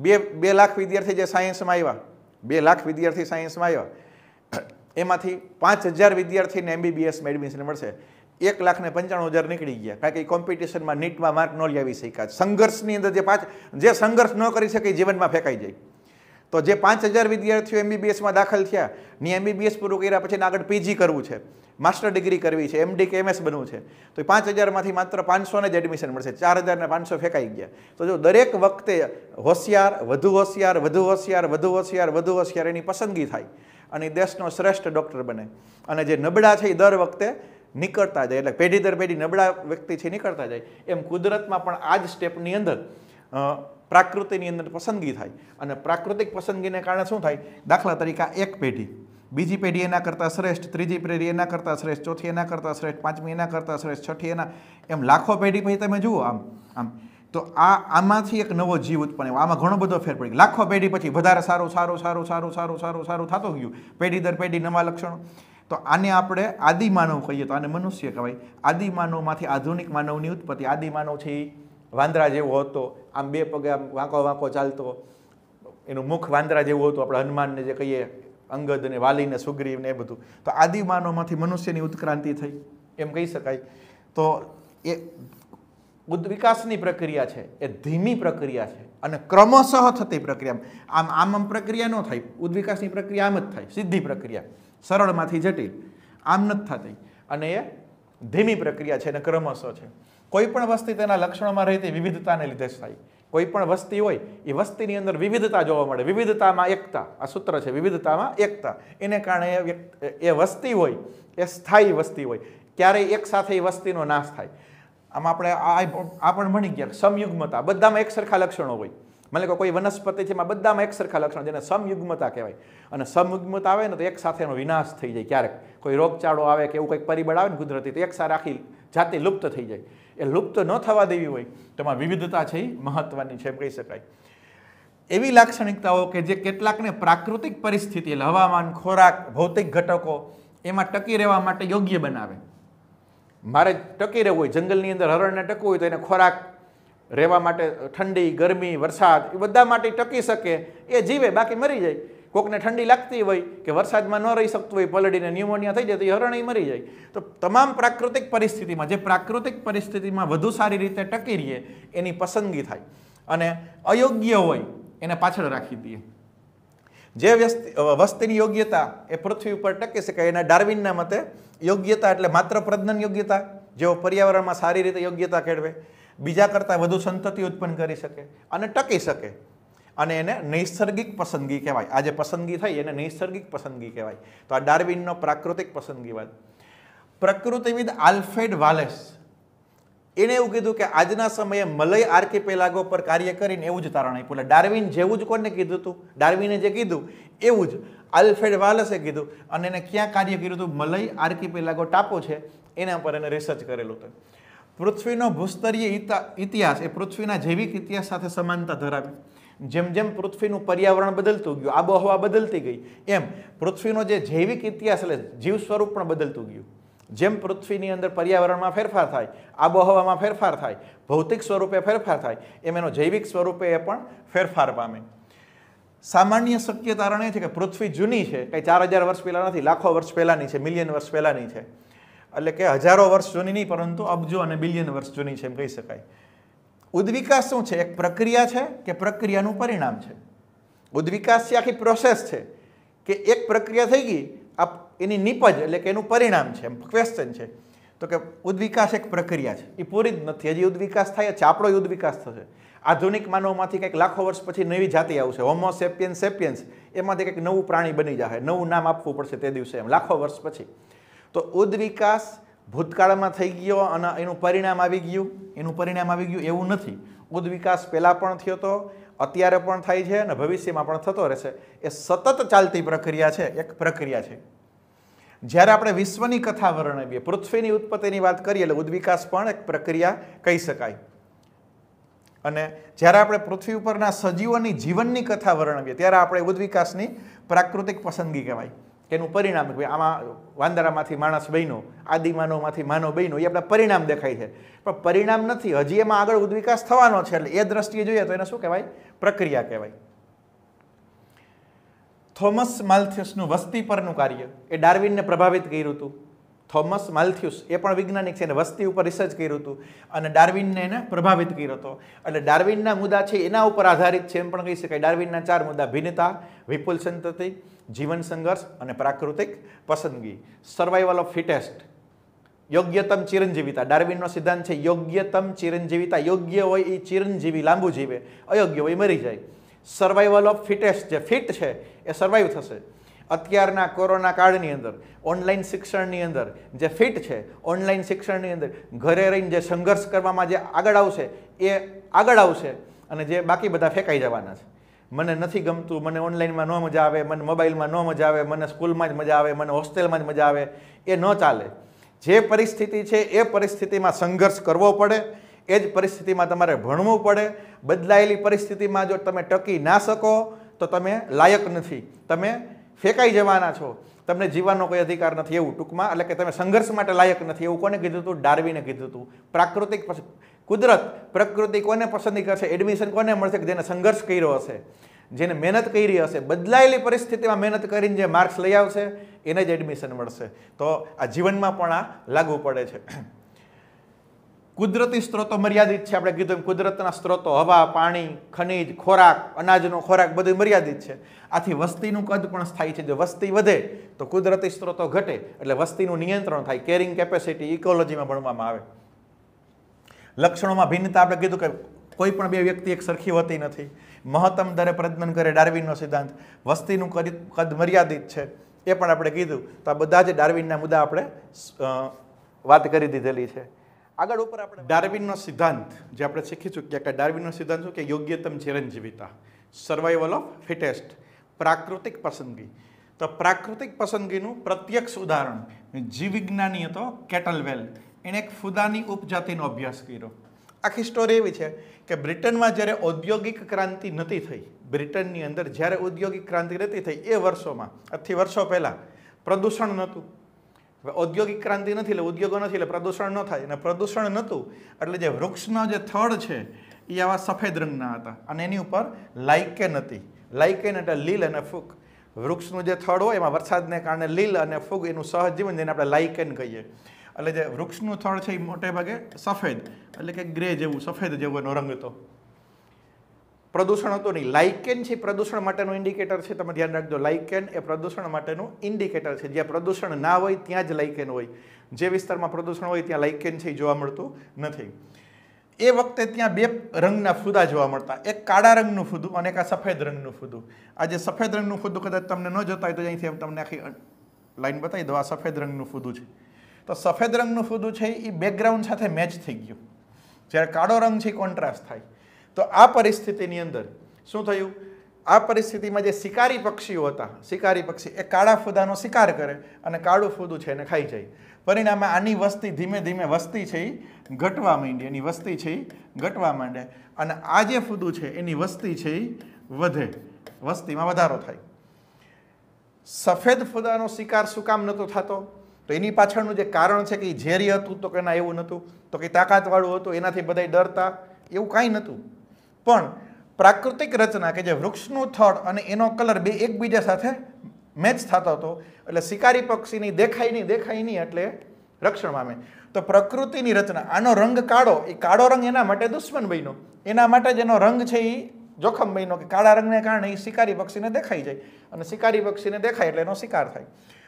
બે બે લાખ વિદ્યાર્થી જે સાયન્સમાં આવ્યા બે લાખ વિદ્યાર્થી સાયન્સમાં આવ્યા એમાંથી પાંચ હજાર વિદ્યાર્થીને એમબીબીએસમાં એડમિશન મળશે એક લાખ ને પંચાણું હજાર નીકળી ગયા કારણ કે કોમ્પિટિશનમાં નીટમાં માર્ક ન લાવી શક્યા સંઘર્ષની અંદર જે પાંચ જે સંઘર્ષ ન કરી શકે જીવનમાં ફેંકાઈ જાય તો જે પાંચ હજાર વિદ્યાર્થીઓ એમબીબીએસમાં દાખલ થયા ની એમબીબીએસ પૂરું કર્યા પછી આગળ પીજી કરવું છે માસ્ટર ડિગ્રી કરવી છે એમડી કે એમએસ બનવું છે તો એ પાંચ હજારમાંથી માત્ર પાંચસોને જ એડમિશન મળશે ચાર હજારને પાંચસો ફેંકાઈ ગયા તો જો દરેક વખતે હોશિયાર વધુ હોશિયાર વધુ હોશિયાર વધુ હોશિયાર વધુ હોશિયાર એની પસંદગી થાય અને દેશનો શ્રેષ્ઠ ડૉક્ટર બને અને જે નબળા છે એ દર વખતે નીકળતા જાય એટલે પેઢી દર પેઢી નબળા વ્યક્તિ છે નીકળતા જાય એમ કુદરતમાં પણ આ જ સ્ટેપની અંદર પ્રાકૃતિની અંદર પસંદગી થાય અને પ્રાકૃતિક પસંદગીને કારણે શું થાય દાખલા તરીકે એક પેઢી બીજી પેઢી એના કરતાં શ્રેષ્ઠ ત્રીજી પેઢી એના કરતાં શ્રેષ્ઠ ચોથી એના કરતાં શ્રેષ્ઠ પાંચમી એના કરતાં શ્રેષ્ઠ છઠ્ઠી એના એમ લાખો પેઢી પછી તમે જુઓ આમ આમ તો આ આમાંથી એક નવો જીવ ઉત્પન્ન આવ્યો આમાં ઘણો બધો ફેર પડી લાખો પેઢી પછી વધારે સારું સારું સારું સારું સારું સારું સારું થતું ગયું પેઢી દર પેઢી નવા લક્ષણો તો આને આપણે આદિમાનવ કહીએ તો આને મનુષ્ય કહેવાય આદિમાનવમાંથી આધુનિક માનવની ઉત્પત્તિ આદિમાનવ છે એ વાંદરા જેવો હતો આમ બે પગે આમ વાંકો વાંકો ચાલતો એનું મુખ વાંદરા જેવું હતું આપણે હનુમાનને જે કહીએ અંગદ અને વાલીને સુગ્રીવ ને એ બધું તો આદિમાનોમાંથી મનુષ્યની ઉત્ક્રાંતિ થઈ એમ કહી શકાય તો એ વિકાસની પ્રક્રિયા છે એ ધીમી પ્રક્રિયા છે અને ક્રમશઃ થતી પ્રક્રિયા આમ આમ આમ પ્રક્રિયા ન થાય ઉદ્વિકાસની પ્રક્રિયા આમ જ થાય સીધી પ્રક્રિયા સરળમાંથી જટિલ આમ નથી થતી અને એ ધીમી પ્રક્રિયા છે અને ક્રમશઃ છે કોઈ પણ વસ્તી તેના લક્ષણમાં રહેતી વિવિધતાને લીધે જ થાય કોઈપણ વસ્તી હોય એ વસ્તીની અંદર વિવિધતા જોવા મળે વિવિધતામાં એકતા આ સૂત્ર છે વિવિધતામાં એકતા એને કારણે એ વસ્તી હોય એ સ્થાયી વસ્તી હોય ક્યારેય એકસાથે એ વસ્તીનો નાશ થાય આમ આપણે આ પણ ભણી ગયા સમયુગ્મતા બધામાં એક સરખા લક્ષણો હોય મને કહો કોઈ વનસ્પતિ છે એમાં બધામાં એક સરખા લક્ષણો જેને સમયુગ્મતા કહેવાય અને સમયુગ્મતા આવે ને તો એક સાથે એનો વિનાશ થઈ જાય ક્યારેક કોઈ રોગચાળો આવે કે એવું કંઈક પરિબળ આવે ને કુદરતી તો એક સાથે આખી જાતિ લુપ્ત થઈ જાય એ લુપ્ત ન થવા દેવી હોય તેમાં વિવિધતા છે એ મહત્વની છે એમ કહી શકાય એવી લાક્ષણિકતાઓ કે જે કેટલાકને પ્રાકૃતિક પરિસ્થિતિ એટલે હવામાન ખોરાક ભૌતિક ઘટકો એમાં ટકી રહેવા માટે યોગ્ય બનાવે મારે ટકી રહેવું હોય જંગલની અંદર હરણને ટકવું હોય તો એને ખોરાક રહેવા માટે ઠંડી ગરમી વરસાદ એ બધા માટે ટકી શકે એ જીવે બાકી મરી જાય કોકને ઠંડી લાગતી હોય કે વરસાદમાં ન રહી શકતું હોય પલડીને ન્યુમોનિયા થઈ જાય તો એ હરણય મરી જાય તો તમામ પ્રાકૃતિક પરિસ્થિતિમાં જે પ્રાકૃતિક પરિસ્થિતિમાં વધુ સારી રીતે ટકી રહીએ એની પસંદગી થાય અને અયોગ્ય હોય એને પાછળ રાખી દઈએ જે વસ્તીની યોગ્યતા એ પૃથ્વી ઉપર ટકી શકે એના ડાર્વિનના મતે યોગ્યતા એટલે માત્ર પ્રજ્ઞન યોગ્યતા જેઓ પર્યાવરણમાં સારી રીતે યોગ્યતા કેળવે બીજા કરતાં વધુ સંતતિ ઉત્પન્ન કરી શકે અને ટકી શકે અને એને નૈસર્ગિક પસંદગી કહેવાય આ જે પસંદગી થઈ એને નૈસર્ગિક પસંદગી કહેવાય તો આ ડાર્વિનનો પ્રાકૃતિક પસંદગીવાદ પ્રકૃતિવિદ આલ્ફેડ વાલેસ એને એવું કીધું કે આજના સમયે મલય આર્કિપેલાગો પર કાર્ય કરીને એવું જ તારણ આપ્યું એટલે ડાર્વિન જેવું જ કોને કીધું હતું ડાર્વિને જે કીધું એવું જ આલ્ફેડ વાલેસે કીધું અને એને ક્યાં કાર્ય કર્યું હતું મલય આર્કિપેલાગો ટાપો છે એના પર એને રિસર્ચ કરેલું હતું પૃથ્વીનો ભૂસ્તરીય ઇતિહાસ એ પૃથ્વીના જૈવિક ઇતિહાસ સાથે સમાનતા ધરાવે જેમ જેમ પૃથ્વીનું પર્યાવરણ બદલતું ગયું આબોહવા બદલતી ગઈ એમ પૃથ્વીનો જે જૈવિક ઇતિહાસ એટલે જીવ સ્વરૂપ પણ બદલતું ગયું જેમ પૃથ્વીની અંદર પર્યાવરણમાં ફેરફાર થાય આબોહવામાં ફેરફાર થાય ભૌતિક સ્વરૂપે ફેરફાર થાય એમ એનો જૈવિક સ્વરૂપે એ પણ ફેરફાર પામે સામાન્ય શક્ય તારણ એ છે કે પૃથ્વી જૂની છે કંઈ ચાર હજાર વર્ષ પહેલાં નથી લાખો વર્ષ પહેલાંની છે મિલિયન વર્ષ પહેલાંની છે એટલે કે હજારો વર્ષ જૂની નહીં પરંતુ અબજો અને બિલિયન વર્ષ જૂની છે એમ કહી શકાય ઉદ્વિકાસ શું છે એક પ્રક્રિયા છે કે પ્રક્રિયાનું પરિણામ છે ઉદ્વિકાસ છે આખી પ્રોસેસ છે કે એક પ્રક્રિયા થઈ ગઈ આ એની નિપજ એટલે કે એનું પરિણામ છે એમ ક્વેશ્ચન છે તો કે ઉદ્વિકાસ એક પ્રક્રિયા છે એ પૂરી જ નથી હજી ઉદ્વિકાસ થાય છે આપણો ઉદ્વિકાસ થશે આધુનિક માનવમાંથી કંઈક લાખો વર્ષ પછી નવી જાતિ આવશે હોમો સેપિયન્સ સેપિયન્સ એમાંથી કંઈક નવું પ્રાણી બની જાય નવું નામ આપવું પડશે તે દિવસે એમ લાખો વર્ષ પછી તો ઉદ્વિકાસ ભૂતકાળમાં થઈ ગયો અને એનું પરિણામ આવી ગયું એનું પરિણામ આવી ગયું એવું નથી ઉદ્વિકાસ પહેલાં પણ થયો હતો અત્યારે પણ થાય છે અને ભવિષ્યમાં પણ થતો રહેશે એ સતત ચાલતી પ્રક્રિયા છે એક પ્રક્રિયા છે જ્યારે આપણે વિશ્વની કથા વર્ણવીએ પૃથ્વીની ઉત્પત્તિની વાત કરીએ એટલે ઉદ્વિકાસ પણ એક પ્રક્રિયા કહી શકાય અને જ્યારે આપણે પૃથ્વી ઉપરના સજીવોની જીવનની કથા વર્ણવીએ ત્યારે આપણે ઉદ્વિકાસની પ્રાકૃતિક પસંદગી કહેવાય એનું પરિણામ કે આમાં વાંદરામાંથી માણસ બન્યો આદિમાનોમાંથી માનવ બન્યો એ આપણા પરિણામ દેખાય છે પણ પરિણામ નથી હજી એમાં આગળ ઉદ્વિકાસ થવાનો છે એટલે એ દ્રષ્ટિએ જોઈએ તો એને શું કહેવાય પ્રક્રિયા કહેવાય થોમસ માલ્થ્યુસનું વસ્તી પરનું કાર્ય એ ડાર્વિનને પ્રભાવિત કર્યું હતું થોમસ માલ્થ્યુસ એ પણ વૈજ્ઞાનિક છે એને વસ્તી ઉપર રિસર્ચ કર્યું હતું અને ડાર્વિનને એને પ્રભાવિત કર્યો હતો એટલે ડાર્વિનના મુદ્દા છે એના ઉપર આધારિત છે એમ પણ કહી શકાય ડાર્વિનના ચાર મુદ્દા ભિન્નતા વિપુલ સંતતિ જીવન સંઘર્ષ અને પ્રાકૃતિક પસંદગી સર્વાઈવલ ઓફ ફિટેસ્ટ યોગ્યતમ ચિરંજીવિતા ડાર્વિનનો સિદ્ધાંત છે યોગ્યતમ ચિરંજીવિતા યોગ્ય હોય એ ચિરંજીવી લાંબુ જીવે અયોગ્ય હોય મરી જાય સર્વાઈવલ ઓફ ફિટેસ્ટ જે ફિટ છે એ સર્વાઈવ થશે અત્યારના કોરોના કાળની અંદર ઓનલાઈન શિક્ષણની અંદર જે ફિટ છે ઓનલાઈન શિક્ષણની અંદર ઘરે રહીને જે સંઘર્ષ કરવામાં જે આગળ આવશે એ આગળ આવશે અને જે બાકી બધા ફેંકાઈ જવાના છે મને નથી ગમતું મને ઓનલાઈનમાં ન મજા આવે મને મોબાઈલમાં ન મજા આવે મને સ્કૂલમાં જ મજા આવે મને હોસ્ટેલમાં જ મજા આવે એ ન ચાલે જે પરિસ્થિતિ છે એ પરિસ્થિતિમાં સંઘર્ષ કરવો પડે એ જ પરિસ્થિતિમાં તમારે ભણવું પડે બદલાયેલી પરિસ્થિતિમાં જો તમે ટકી ના શકો તો તમે લાયક નથી તમે ફેંકાઈ જવાના છો તમને જીવવાનો કોઈ અધિકાર નથી એવું ટૂંકમાં એટલે કે તમે સંઘર્ષ માટે લાયક નથી એવું કોને કીધું હતું ડાર્વીને કીધું હતું પ્રાકૃતિક કુદરત પ્રકૃતિ કોને પસંદી કરશે એડમિશન કોને મળશે કે જેને સંઘર્ષ કર્યો હશે જેને મહેનત કરી હશે બદલાયેલી પરિસ્થિતિમાં મહેનત કરીને જે માર્ક્સ લઈ આવશે એને જ એડમિશન મળશે તો આ જીવનમાં પણ આ લાગુ પડે છે કુદરતી સ્ત્રોતો મર્યાદિત છે આપણે કીધું એમ કુદરતના સ્ત્રોતો હવા પાણી ખનિજ ખોરાક અનાજનો ખોરાક બધું મર્યાદિત છે આથી વસ્તીનું કદ પણ સ્થાયી છે જો વસ્તી વધે તો કુદરતી સ્ત્રોતો ઘટે એટલે વસ્તીનું નિયંત્રણ થાય કેરિંગ કેપેસિટી ઇકોલોજીમાં ભણવામાં આવે લક્ષણોમાં ભિન્નતા આપણે કીધું કે કોઈ પણ બે વ્યક્તિ એક સરખી હોતી નથી મહત્તમ દરે પ્રજનન કરે ડાર્વિનનો સિદ્ધાંત વસ્તીનું કદ મર્યાદિત છે એ પણ આપણે કીધું તો આ બધા જ ડાર્વિનના મુદ્દા આપણે વાત કરી દીધેલી છે આગળ ઉપર આપણે ડાર્વિનનો સિદ્ધાંત જે આપણે શીખી ચૂક્યા કે ડાર્વિનનો સિદ્ધાંત શું કે યોગ્યતમ ચિરંજીવિતા સર્વાઈવલ ઓફ ફિટેસ્ટ પ્રાકૃતિક પસંદગી તો પ્રાકૃતિક પસંદગીનું પ્રત્યક્ષ ઉદાહરણ જીવવિજ્ઞાની હતો કેટલવેલ એણે એક ફુદાની ઉપજાતિનો અભ્યાસ કર્યો આખી સ્ટોરી એવી છે કે બ્રિટનમાં જ્યારે ઔદ્યોગિક ક્રાંતિ નહોતી થઈ બ્રિટનની અંદર જ્યારે ઔદ્યોગિક ક્રાંતિ નહોતી થઈ એ વર્ષોમાં આજથી વર્ષો પહેલાં પ્રદૂષણ નહોતું ઔદ્યોગિક ક્રાંતિ નથી એટલે ઉદ્યોગો નથી એટલે પ્રદૂષણ ન થાય અને પ્રદૂષણ નહોતું એટલે જે વૃક્ષનો જે થડ છે એ આવા સફેદ રંગના હતા અને એની ઉપર લાઇકેન હતી લાઇકેન એટલે લીલ અને ફૂગ વૃક્ષનું જે થડ હોય એમાં વરસાદને કારણે લીલ અને ફૂગ એનું સહજીવન જેને આપણે લાઇકેન કહીએ એટલે જે વૃક્ષનું થળ છે એ મોટે ભાગે સફેદ એટલે કે ગ્રે જેવું સફેદ જેવો એનો રંગ હતો પ્રદૂષણ હતું નહીં લાઇકેન છે પ્રદૂષણ માટેનું ઇન્ડિકેટર છે તમે ધ્યાન રાખજો લાઇકેન એ પ્રદૂષણ માટેનું ઇન્ડિકેટર છે જ્યાં પ્રદૂષણ ના હોય ત્યાં જ લાઇકેન હોય જે વિસ્તારમાં પ્રદૂષણ હોય ત્યાં લાઇકેન છે એ જોવા મળતું નથી એ વખતે ત્યાં બે રંગના ફૂદા જોવા મળતા એક કાળા રંગનું ફૂદું અને એક આ સફેદ રંગનું ફૂદું આ જે સફેદ રંગનું ફૂદું કદાચ તમને ન જોતા હોય તો અહીંથી તમને આખી લાઈન બતાવી દો આ સફેદ રંગનું ફૂદું છે તો સફેદ રંગનું ફૂદું છે એ બેકગ્રાઉન્ડ સાથે મેચ થઈ ગયું જ્યારે કાળો રંગ છે કોન્ટ્રાસ્ટ થાય તો આ પરિસ્થિતિની અંદર શું થયું આ પરિસ્થિતિમાં જે શિકારી પક્ષીઓ હતા શિકારી પક્ષી એ કાળા ફૂદાનો શિકાર કરે અને કાળું ફૂદું છે એને ખાઈ જાય પરિણામે આની વસ્તી ધીમે ધીમે વસ્તી છે એ ઘટવા માંડી એની વસ્તી છે એ ઘટવા માંડે અને આ જે ફૂદું છે એની વસ્તી છે એ વધે વસ્તીમાં વધારો થાય સફેદ ફૂદાનો શિકાર શું કામ નહોતો થતો તો એની પાછળનું જે કારણ છે કે એ ઝેરી હતું તો કે ના એવું નહોતું તો કે તાકાતવાળું હતું એનાથી બધા ડરતા એવું કાંઈ નહોતું પણ પ્રાકૃતિક રચના કે જે વૃક્ષનું થડ અને એનો કલર બે એકબીજા સાથે મેચ થતો હતો એટલે શિકારી પક્ષીની દેખાય નહીં દેખાય નહીં એટલે રક્ષણ પામે તો પ્રકૃતિની રચના આનો રંગ કાળો એ કાળો રંગ એના માટે દુશ્મન બન્યો એના માટે જ એનો રંગ છે એ જોખમ બન્યો કે કાળા રંગને કારણે એ શિકારી પક્ષીને દેખાઈ જાય અને શિકારી પક્ષીને દેખાય એટલે એનો શિકાર થાય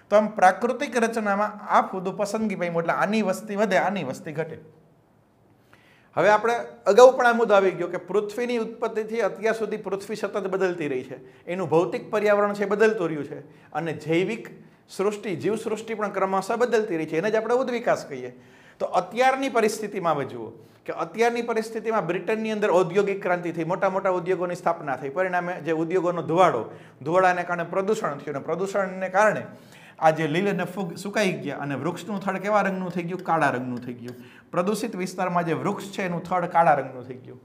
તો આમ પ્રાકૃતિક રચનામાં આ ફૂદું પસંદગી પામ્યું એટલે આની વસ્તી વધે આની વસ્તી ઘટે હવે આપણે અગાઉ પણ આ મુદ્દો આવી ગયો કે પૃથ્વીની ઉત્પત્તિથી અત્યાર સુધી પૃથ્વી સતત બદલતી રહી છે એનું ભૌતિક પર્યાવરણ છે બદલતું રહ્યું છે અને જૈવિક સૃષ્ટિ જીવસૃષ્ટિ પણ ક્રમશઃ બદલતી રહી છે એને જ આપણે ઉદ્વિકાસ કહીએ તો અત્યારની પરિસ્થિતિમાં હવે જુઓ કે અત્યારની પરિસ્થિતિમાં બ્રિટનની અંદર ઔદ્યોગિક ક્રાંતિ થઈ મોટા મોટા ઉદ્યોગોની સ્થાપના થઈ પરિણામે જે ઉદ્યોગોનો ધુવાડો ધુવાડાને કારણે પ્રદૂષણ થયું અને પ્રદૂષણને કારણે આ જે લીલ અને ફૂગ સુકાઈ ગયા અને વૃક્ષનું થડ કેવા રંગનું થઈ ગયું કાળા રંગનું થઈ ગયું પ્રદૂષિત વિસ્તારમાં જે વૃક્ષ છે એનું થડ કાળા રંગનું થઈ ગયું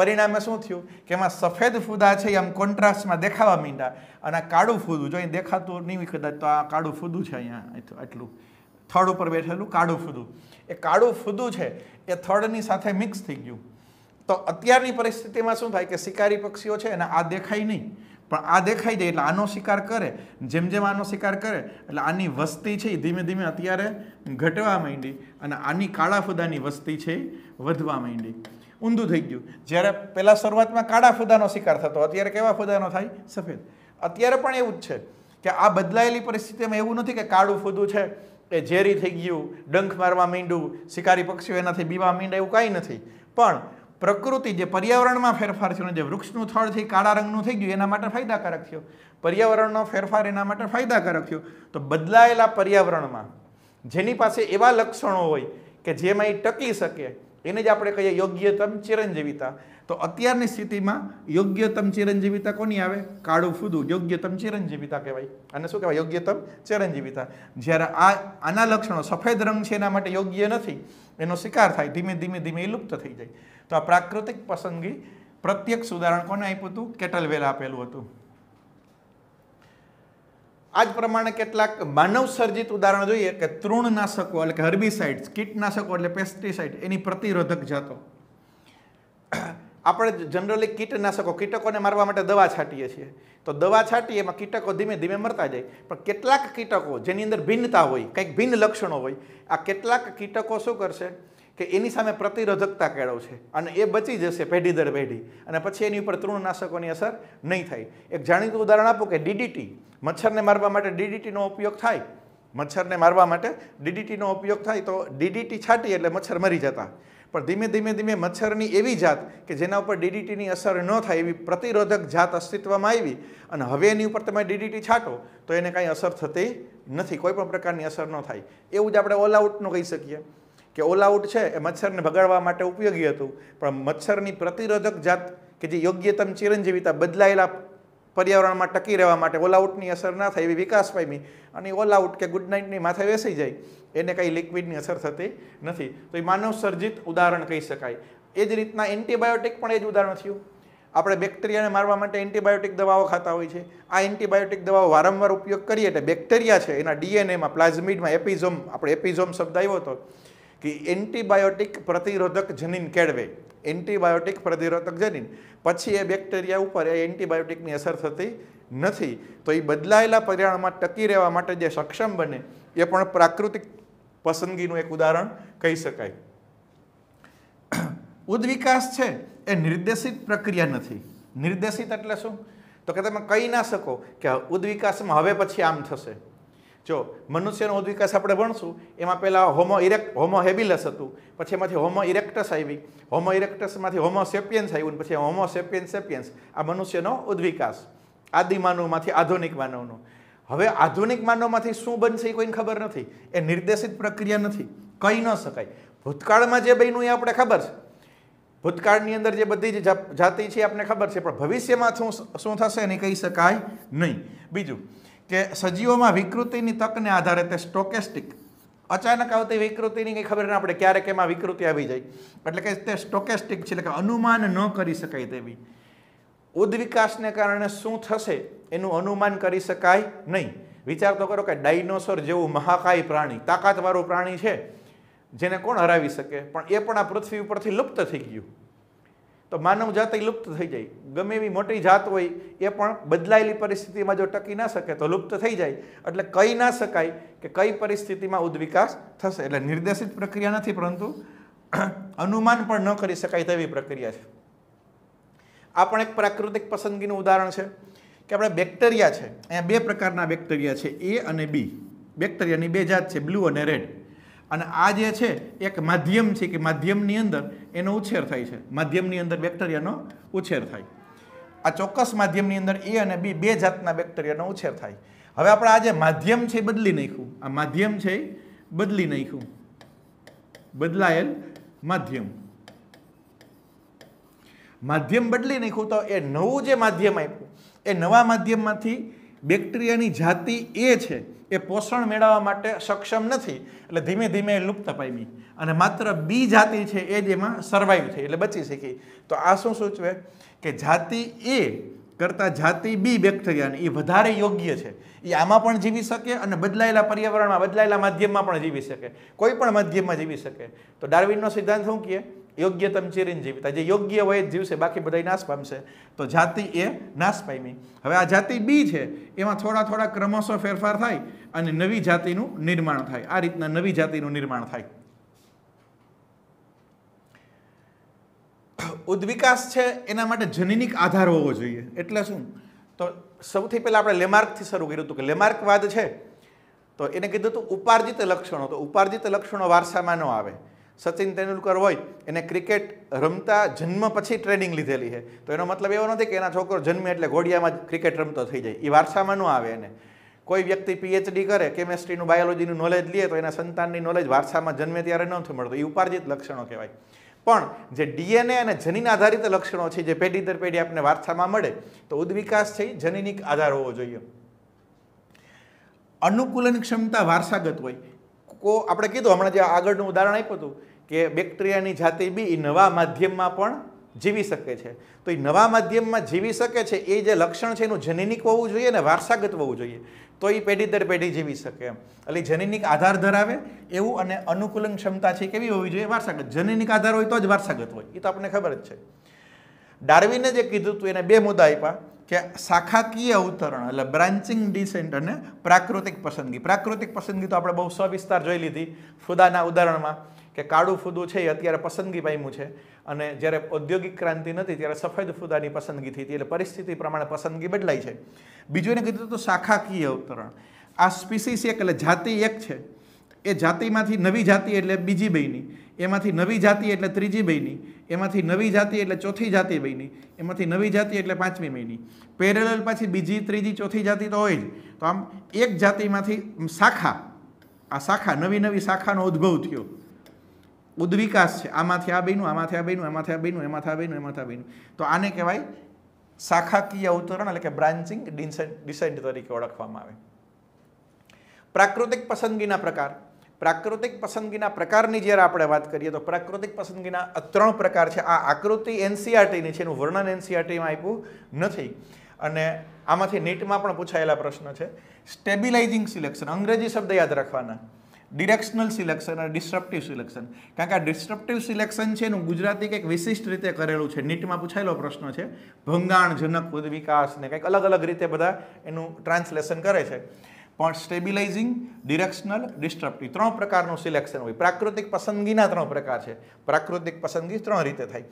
પરિણામે શું થયું કે એમાં સફેદ ફૂદા છે આમ કોન્ટ્રાસ્ટમાં દેખાવા મીંડા અને કાળું ફૂદું જો અહીં દેખાતું નહીં કદાચ તો આ કાળું ફૂદું છે અહીંયા આટલું થડ ઉપર બેઠેલું કાળું ફૂદું એ કાળું ફૂદું છે એ થડની સાથે મિક્સ થઈ ગયું તો અત્યારની પરિસ્થિતિમાં શું થાય કે શિકારી પક્ષીઓ છે અને આ દેખાય નહીં પણ આ દેખાઈ જાય એટલે આનો શિકાર કરે જેમ જેમ આનો શિકાર કરે એટલે આની વસ્તી છે એ ધીમે ધીમે અત્યારે ઘટવા માંડી અને આની કાળાફુદાની વસ્તી છે વધવા માંડી ઊંધું થઈ ગયું જ્યારે પહેલાં શરૂઆતમાં કાળા ફુદાનો શિકાર થતો અત્યારે કેવા ફુદાનો થાય સફેદ અત્યારે પણ એવું જ છે કે આ બદલાયેલી પરિસ્થિતિમાં એવું નથી કે કાળું ફૂદું છે એ ઝેરી થઈ ગયું ડંખ મારવા માંડ્યું શિકારી પક્ષીઓ એનાથી બીવા માંડે એવું કાંઈ નથી પણ પ્રકૃતિ જે પર્યાવરણમાં ફેરફાર થયો જે વૃક્ષનું થળ થઈ કાળા રંગનું થઈ ગયું એના માટે ફાયદાકારક થયો પર્યાવરણનો ફેરફાર એના માટે ફાયદાકારક થયો તો બદલાયેલા પર્યાવરણમાં જેની પાસે એવા લક્ષણો હોય કે જેમાં એ ટકી શકે એને જ આપણે કહીએ યોગ્યતમ ચિરંજીવિતા તો અત્યારની સ્થિતિમાં યોગ્યતમ ચિરંજીવિતા કોની આવે કાળું ફૂદું યોગ્યતમ ચિરંજીવિતા કહેવાય અને શું કહેવાય યોગ્યતમ ચિરંજીવિતા જ્યારે આ આના લક્ષણો સફેદ રંગ છે એના માટે યોગ્ય નથી એનો શિકાર થાય ધીમે ધીમે ધીમે એ લુપ્ત થઈ જાય તો આ પ્રાકૃતિક પસંદગી પ્રત્યક્ષ ઉદાહરણ કોને આપ્યું હતું કેટલવેલ આપેલું હતું આ જ પ્રમાણે કેટલાક માનવ સર્જિત ઉદાહરણ જોઈએ કે તૃણનાશકો એટલે કે હર્બિસાઇડ્સ કીટનાશકો એટલે પેસ્ટિસાઇડ એની પ્રતિરોધક જાતો આપણે જનરલી કીટનાશકો કીટકોને મારવા માટે દવા છાંટીએ છીએ તો દવા છાંટીએ એમાં કીટકો ધીમે ધીમે મરતા જાય પણ કેટલાક કીટકો જેની અંદર ભિન્નતા હોય કંઈક ભિન્ન લક્ષણો હોય આ કેટલાક કીટકો શું કરશે કે એની સામે પ્રતિરોધકતા કેળવશે અને એ બચી જશે પેઢી દર પેઢી અને પછી એની ઉપર તૃણનાશકોની અસર નહીં થાય એક જાણીતું ઉદાહરણ આપું કે ડીડીટી મચ્છરને મારવા માટે ડીડીટીનો ઉપયોગ થાય મચ્છરને મારવા માટે ડીડીટીનો ઉપયોગ થાય તો ડીડીટી છાંટી એટલે મચ્છર મરી જતા પણ ધીમે ધીમે ધીમે મચ્છરની એવી જાત કે જેના ઉપર ડીડીટીની અસર ન થાય એવી પ્રતિરોધક જાત અસ્તિત્વમાં આવી અને હવે એની ઉપર તમે ડીડીટી છાંટો તો એને કાંઈ અસર થતી નથી કોઈ પણ પ્રકારની અસર ન થાય એવું જ આપણે ઓલ આઉટનું કહી શકીએ કે ઓલ આઉટ છે એ મચ્છરને ભગાડવા માટે ઉપયોગી હતું પણ મચ્છરની પ્રતિરોધક જાત કે જે યોગ્યતમ ચિરંજીવીતા બદલાયેલા પર્યાવરણમાં ટકી રહેવા માટે ઓલ આઉટની અસર ના થાય એવી વિકાસ પામી અને ઓલ આઉટ કે ગુડ નાઇટની માથે બેસી જાય એને કંઈ લિક્વિડની અસર થતી નથી તો એ માનવ સર્જિત ઉદાહરણ કહી શકાય એ જ રીતના એન્ટીબાયોટિક પણ એ જ ઉદાહરણ થયું આપણે બેક્ટેરિયાને મારવા માટે એન્ટીબાયોટિક દવાઓ ખાતા હોય છે આ એન્ટીબાયોટિક દવાઓ વારંવાર ઉપયોગ કરીએ એટલે બેક્ટેરિયા છે એના ડીએનએમાં પ્લાઝમિડમાં એપિઝોમ આપણે એપિઝોમ શબ્દ આવ્યો હતો કે એન્ટીબાયોટિક પ્રતિરોધક જનીન કેળવે એન્ટીબાયોટિક પ્રતિરોધક જનીન પછી એ બેક્ટેરિયા ઉપર એ એન્ટીબાયોટિકની અસર થતી નથી તો એ બદલાયેલા પર્યાવરણમાં ટકી રહેવા માટે જે સક્ષમ બને એ પણ પ્રાકૃતિક પસંદગીનું એક ઉદાહરણ કહી શકાય ઉદ્વિકાસ છે એ નિર્દેશિત પ્રક્રિયા નથી નિર્દેશિત એટલે શું તો કે તમે કહી ના શકો કે ઉદ્વિકાસમાં હવે પછી આમ થશે જો મનુષ્યનો ઉદ્વિકાસ આપણે ભણશું એમાં પહેલાં હોમો ઇરેક્ટ હોમો હેબિલસ હતું પછી એમાંથી હોમો ઇરેક્ટસ આવી હોમો ઇરેક્ટસમાંથી હોમો સેપિયન્સ આવ્યું પછી હોમો સેપિયન્સ સેપિયન્સ આ મનુષ્યનો ઉદ્વિકાસ આદિમાનવમાંથી આધુનિક માનવનો હવે આધુનિક માનવમાંથી શું બનશે એ કોઈને ખબર નથી એ નિર્દેશિત પ્રક્રિયા નથી કહી ન શકાય ભૂતકાળમાં જે બન્યું એ આપણે ખબર છે ભૂતકાળની અંદર જે બધી જ જાતિ છે આપણને ખબર છે પણ ભવિષ્યમાં શું શું થશે એને કહી શકાય નહીં બીજું કે સજીવોમાં વિકૃતિની તકને આધારે તે સ્ટોકેસ્ટિક અચાનક આવતી વિકૃતિની કંઈ ખબર ના આપણે ક્યારેક એમાં વિકૃતિ આવી જાય એટલે કે તે સ્ટોકેસ્ટિક છે એટલે કે અનુમાન ન કરી શકાય તેવી ઉદ્વિકાસને કારણે શું થશે એનું અનુમાન કરી શકાય નહીં વિચાર તો કરો કે ડાયનોસોર જેવું મહાકાય પ્રાણી તાકાતવાળું પ્રાણી છે જેને કોણ હરાવી શકે પણ એ પણ આ પૃથ્વી ઉપરથી લુપ્ત થઈ ગયું તો માનવ જાત લુપ્ત થઈ જાય ગમે એવી મોટી જાત હોય એ પણ બદલાયેલી પરિસ્થિતિમાં જો ટકી ના શકે તો લુપ્ત થઈ જાય એટલે કહી ના શકાય કે કઈ પરિસ્થિતિમાં ઉદ્વિકાસ થશે એટલે નિર્દેશિત પ્રક્રિયા નથી પરંતુ અનુમાન પણ ન કરી શકાય તેવી પ્રક્રિયા છે આ પણ એક પ્રાકૃતિક પસંદગીનું ઉદાહરણ છે કે આપણે બેક્ટેરિયા છે અહીંયા બે પ્રકારના બેક્ટેરિયા છે એ અને બી બેક્ટેરિયાની બે જાત છે બ્લુ અને રેડ અને આ જે છે એક માધ્યમ છે કે માધ્યમની અંદર એનો ઉછેર થાય છે માધ્યમની અંદર બેક્ટેરિયાનો ઉછેર થાય આ ચોક્કસ માધ્યમની અંદર એ અને બી બે જાતના બેક્ટેરિયાનો ઉછેર થાય હવે આપણે આ જે માધ્યમ છે એ બદલી નાખ્યું આ માધ્યમ છે એ બદલી નાખ્યું બદલાયેલ માધ્યમ માધ્યમ બદલી નાખ્યું તો એ નવું જે માધ્યમ આપ્યું એ નવા માધ્યમમાંથી બેક્ટેરિયાની જાતિ એ છે એ પોષણ મેળવવા માટે સક્ષમ નથી એટલે ધીમે ધીમે લુપ્ત પામી અને માત્ર બી જાતિ છે એ જ એમાં સર્વાઈવ થઈ એટલે બચી શકી તો આ શું સૂચવે કે જાતિ એ કરતાં જાતિ બી બેક્ટેરિયાની એ વધારે યોગ્ય છે એ આમાં પણ જીવી શકે અને બદલાયેલા પર્યાવરણમાં બદલાયેલા માધ્યમમાં પણ જીવી શકે કોઈ પણ માધ્યમમાં જીવી શકે તો ડાર્વિનનો સિદ્ધાંત શું કહે યોગ્યતમ ચિરંજીવિતા જે યોગ્ય વયે જીવશે બાકી બધા નાશ પામશે તો જાતિ એ નાશ પામી હવે આ જાતિ બી છે એમાં થોડા થોડા ક્રમશો ફેરફાર થાય અને નવી જાતિનું નિર્માણ થાય આ રીતના નવી જાતિનું નિર્માણ થાય ઉદ્વિકાસ છે એના માટે જનનિક આધાર હોવો જોઈએ એટલે શું તો સૌથી પહેલાં આપણે લેમાર્કથી શરૂ કર્યું હતું કે લેમાર્કવાદ છે તો એને કીધું હતું ઉપાર્જિત લક્ષણો તો ઉપાર્જિત લક્ષણો વારસામાં ન આવે સચિન તેંડુલકર હોય એને ક્રિકેટ રમતા જન્મ પછી ટ્રેનિંગ લીધેલી છે તો એનો મતલબ એવો નથી કે એના છોકરો જન્મે એટલે ઘોડિયામાં જ ક્રિકેટ રમતો થઈ જાય એ વારસામાં ન આવે એને કોઈ વ્યક્તિ પીએચડી કરે કેમેસ્ટ્રીનું બાયોલોજીનું નોલેજ લે તો એના સંતાનની નોલેજ વારસામાં જન્મે ત્યારે નથી મળતો એ ઉપાર્જિત લક્ષણો કહેવાય પણ જે ડીએનએ અને જનીન આધારિત લક્ષણો છે જે પેઢી દર પેઢી આપણે વારસામાં મળે તો ઉદ્વિકાસ છે જનીનિક આધાર હોવો જોઈએ અનુકૂલન ક્ષમતા વારસાગત હોય કો આપણે કીધું હમણાં જે આગળનું ઉદાહરણ આપ્યું હતું કે બેક્ટેરિયાની જાતિ બી એ નવા માધ્યમમાં પણ જીવી શકે છે તો એ નવા માધ્યમમાં જીવી શકે છે એ જે લક્ષણ છે એનું જનનિક હોવું જોઈએ અને વારસાગત હોવું જોઈએ તો એ પેઢી દર પેઢી જીવી શકે એમ એટલે જનનિક આધાર ધરાવે એવું અને અનુકૂલન ક્ષમતા છે કેવી હોવી જોઈએ વારસાગત જનનિક આધાર હોય તો જ વારસાગત હોય એ તો આપણને ખબર જ છે ડાર્વિને જે કીધું હતું એને બે મુદ્દા આપ્યા કે શાખાકીય અવતરણ એટલે બ્રાન્ચિંગ ડિસેન્ટ અને પ્રાકૃતિક પસંદગી પ્રાકૃતિક પસંદગી તો આપણે બહુ સવિસ્તાર જોઈ લીધી ફુદાના ઉદાહરણમાં કે કાળું ફૂદું છે એ અત્યારે પસંદગી પામ્યું છે અને જ્યારે ઔદ્યોગિક ક્રાંતિ નથી ત્યારે સફેદ ફૂદાની પસંદગી થઈ હતી એટલે પરિસ્થિતિ પ્રમાણે પસંદગી બદલાઈ છે બીજું એને કીધું તો શાખાકીય અવતરણ આ સ્પીસીસ એક એટલે જાતિ એક છે એ જાતિમાંથી નવી જાતિ એટલે બીજી બહેની એમાંથી નવી જાતિ એટલે ત્રીજી બહેની એમાંથી નવી જાતિ એટલે ચોથી જાતિ બની એમાંથી નવી જાતિ એટલે પાંચમી બની પેરેલલ પાછી બીજી ત્રીજી ચોથી જાતિ તો હોય જ તો આમ એક જાતિમાંથી શાખા આ શાખા નવી નવી શાખાનો ઉદ્ભવ થયો ઉદ્વિકાસ છે આમાંથી આ બન્યું આમાંથી આ બન્યું આમાંથી આ બન્યું એમાંથી આ બન્યું એમાંથી આ બન્યું તો આને કહેવાય શાખાકીય અવતરણ એટલે કે બ્રાન્ચિંગ ડિસેન્ટ તરીકે ઓળખવામાં આવે પ્રાકૃતિક પસંદગીના પ્રકાર પ્રાકૃતિક પસંદગીના પ્રકારની જ્યારે આપણે વાત કરીએ તો પ્રાકૃતિક પસંદગીના ત્રણ પ્રકાર છે આ આકૃતિ એનસીઆરટીની છે એનું વર્ણન એનસીઆરટીમાં આપ્યું નથી અને આમાંથી નીટમાં પણ પૂછાયેલા પ્રશ્ન છે સ્ટેબિલાઇઝિંગ સિલેક્શન અંગ્રેજી શબ્દ યાદ રાખવાના ડિરેક્શનલ સિલેક્શન અને ડિસ્ટ્રપ્ટિવ સિલેક્શન કારણ કે આ ડિસ્ટ્રપ્ટિવ સિલેક્શન છે એનું ગુજરાતી કંઈક વિશિષ્ટ રીતે કરેલું છે નીટમાં પૂછાયેલો પ્રશ્ન છે ભંગાણજનક વિકાસ ને કંઈક અલગ અલગ રીતે બધા એનું ટ્રાન્સલેશન કરે છે પણ સ્ટેબિલાઇઝિંગ ડિરેક્શનલ ડિસ્ટ્રપ્ટિવ ત્રણ પ્રકારનું સિલેક્શન હોય પ્રાકૃતિક પસંદગીના ત્રણ પ્રકાર છે પ્રાકૃતિક પસંદગી ત્રણ રીતે થાય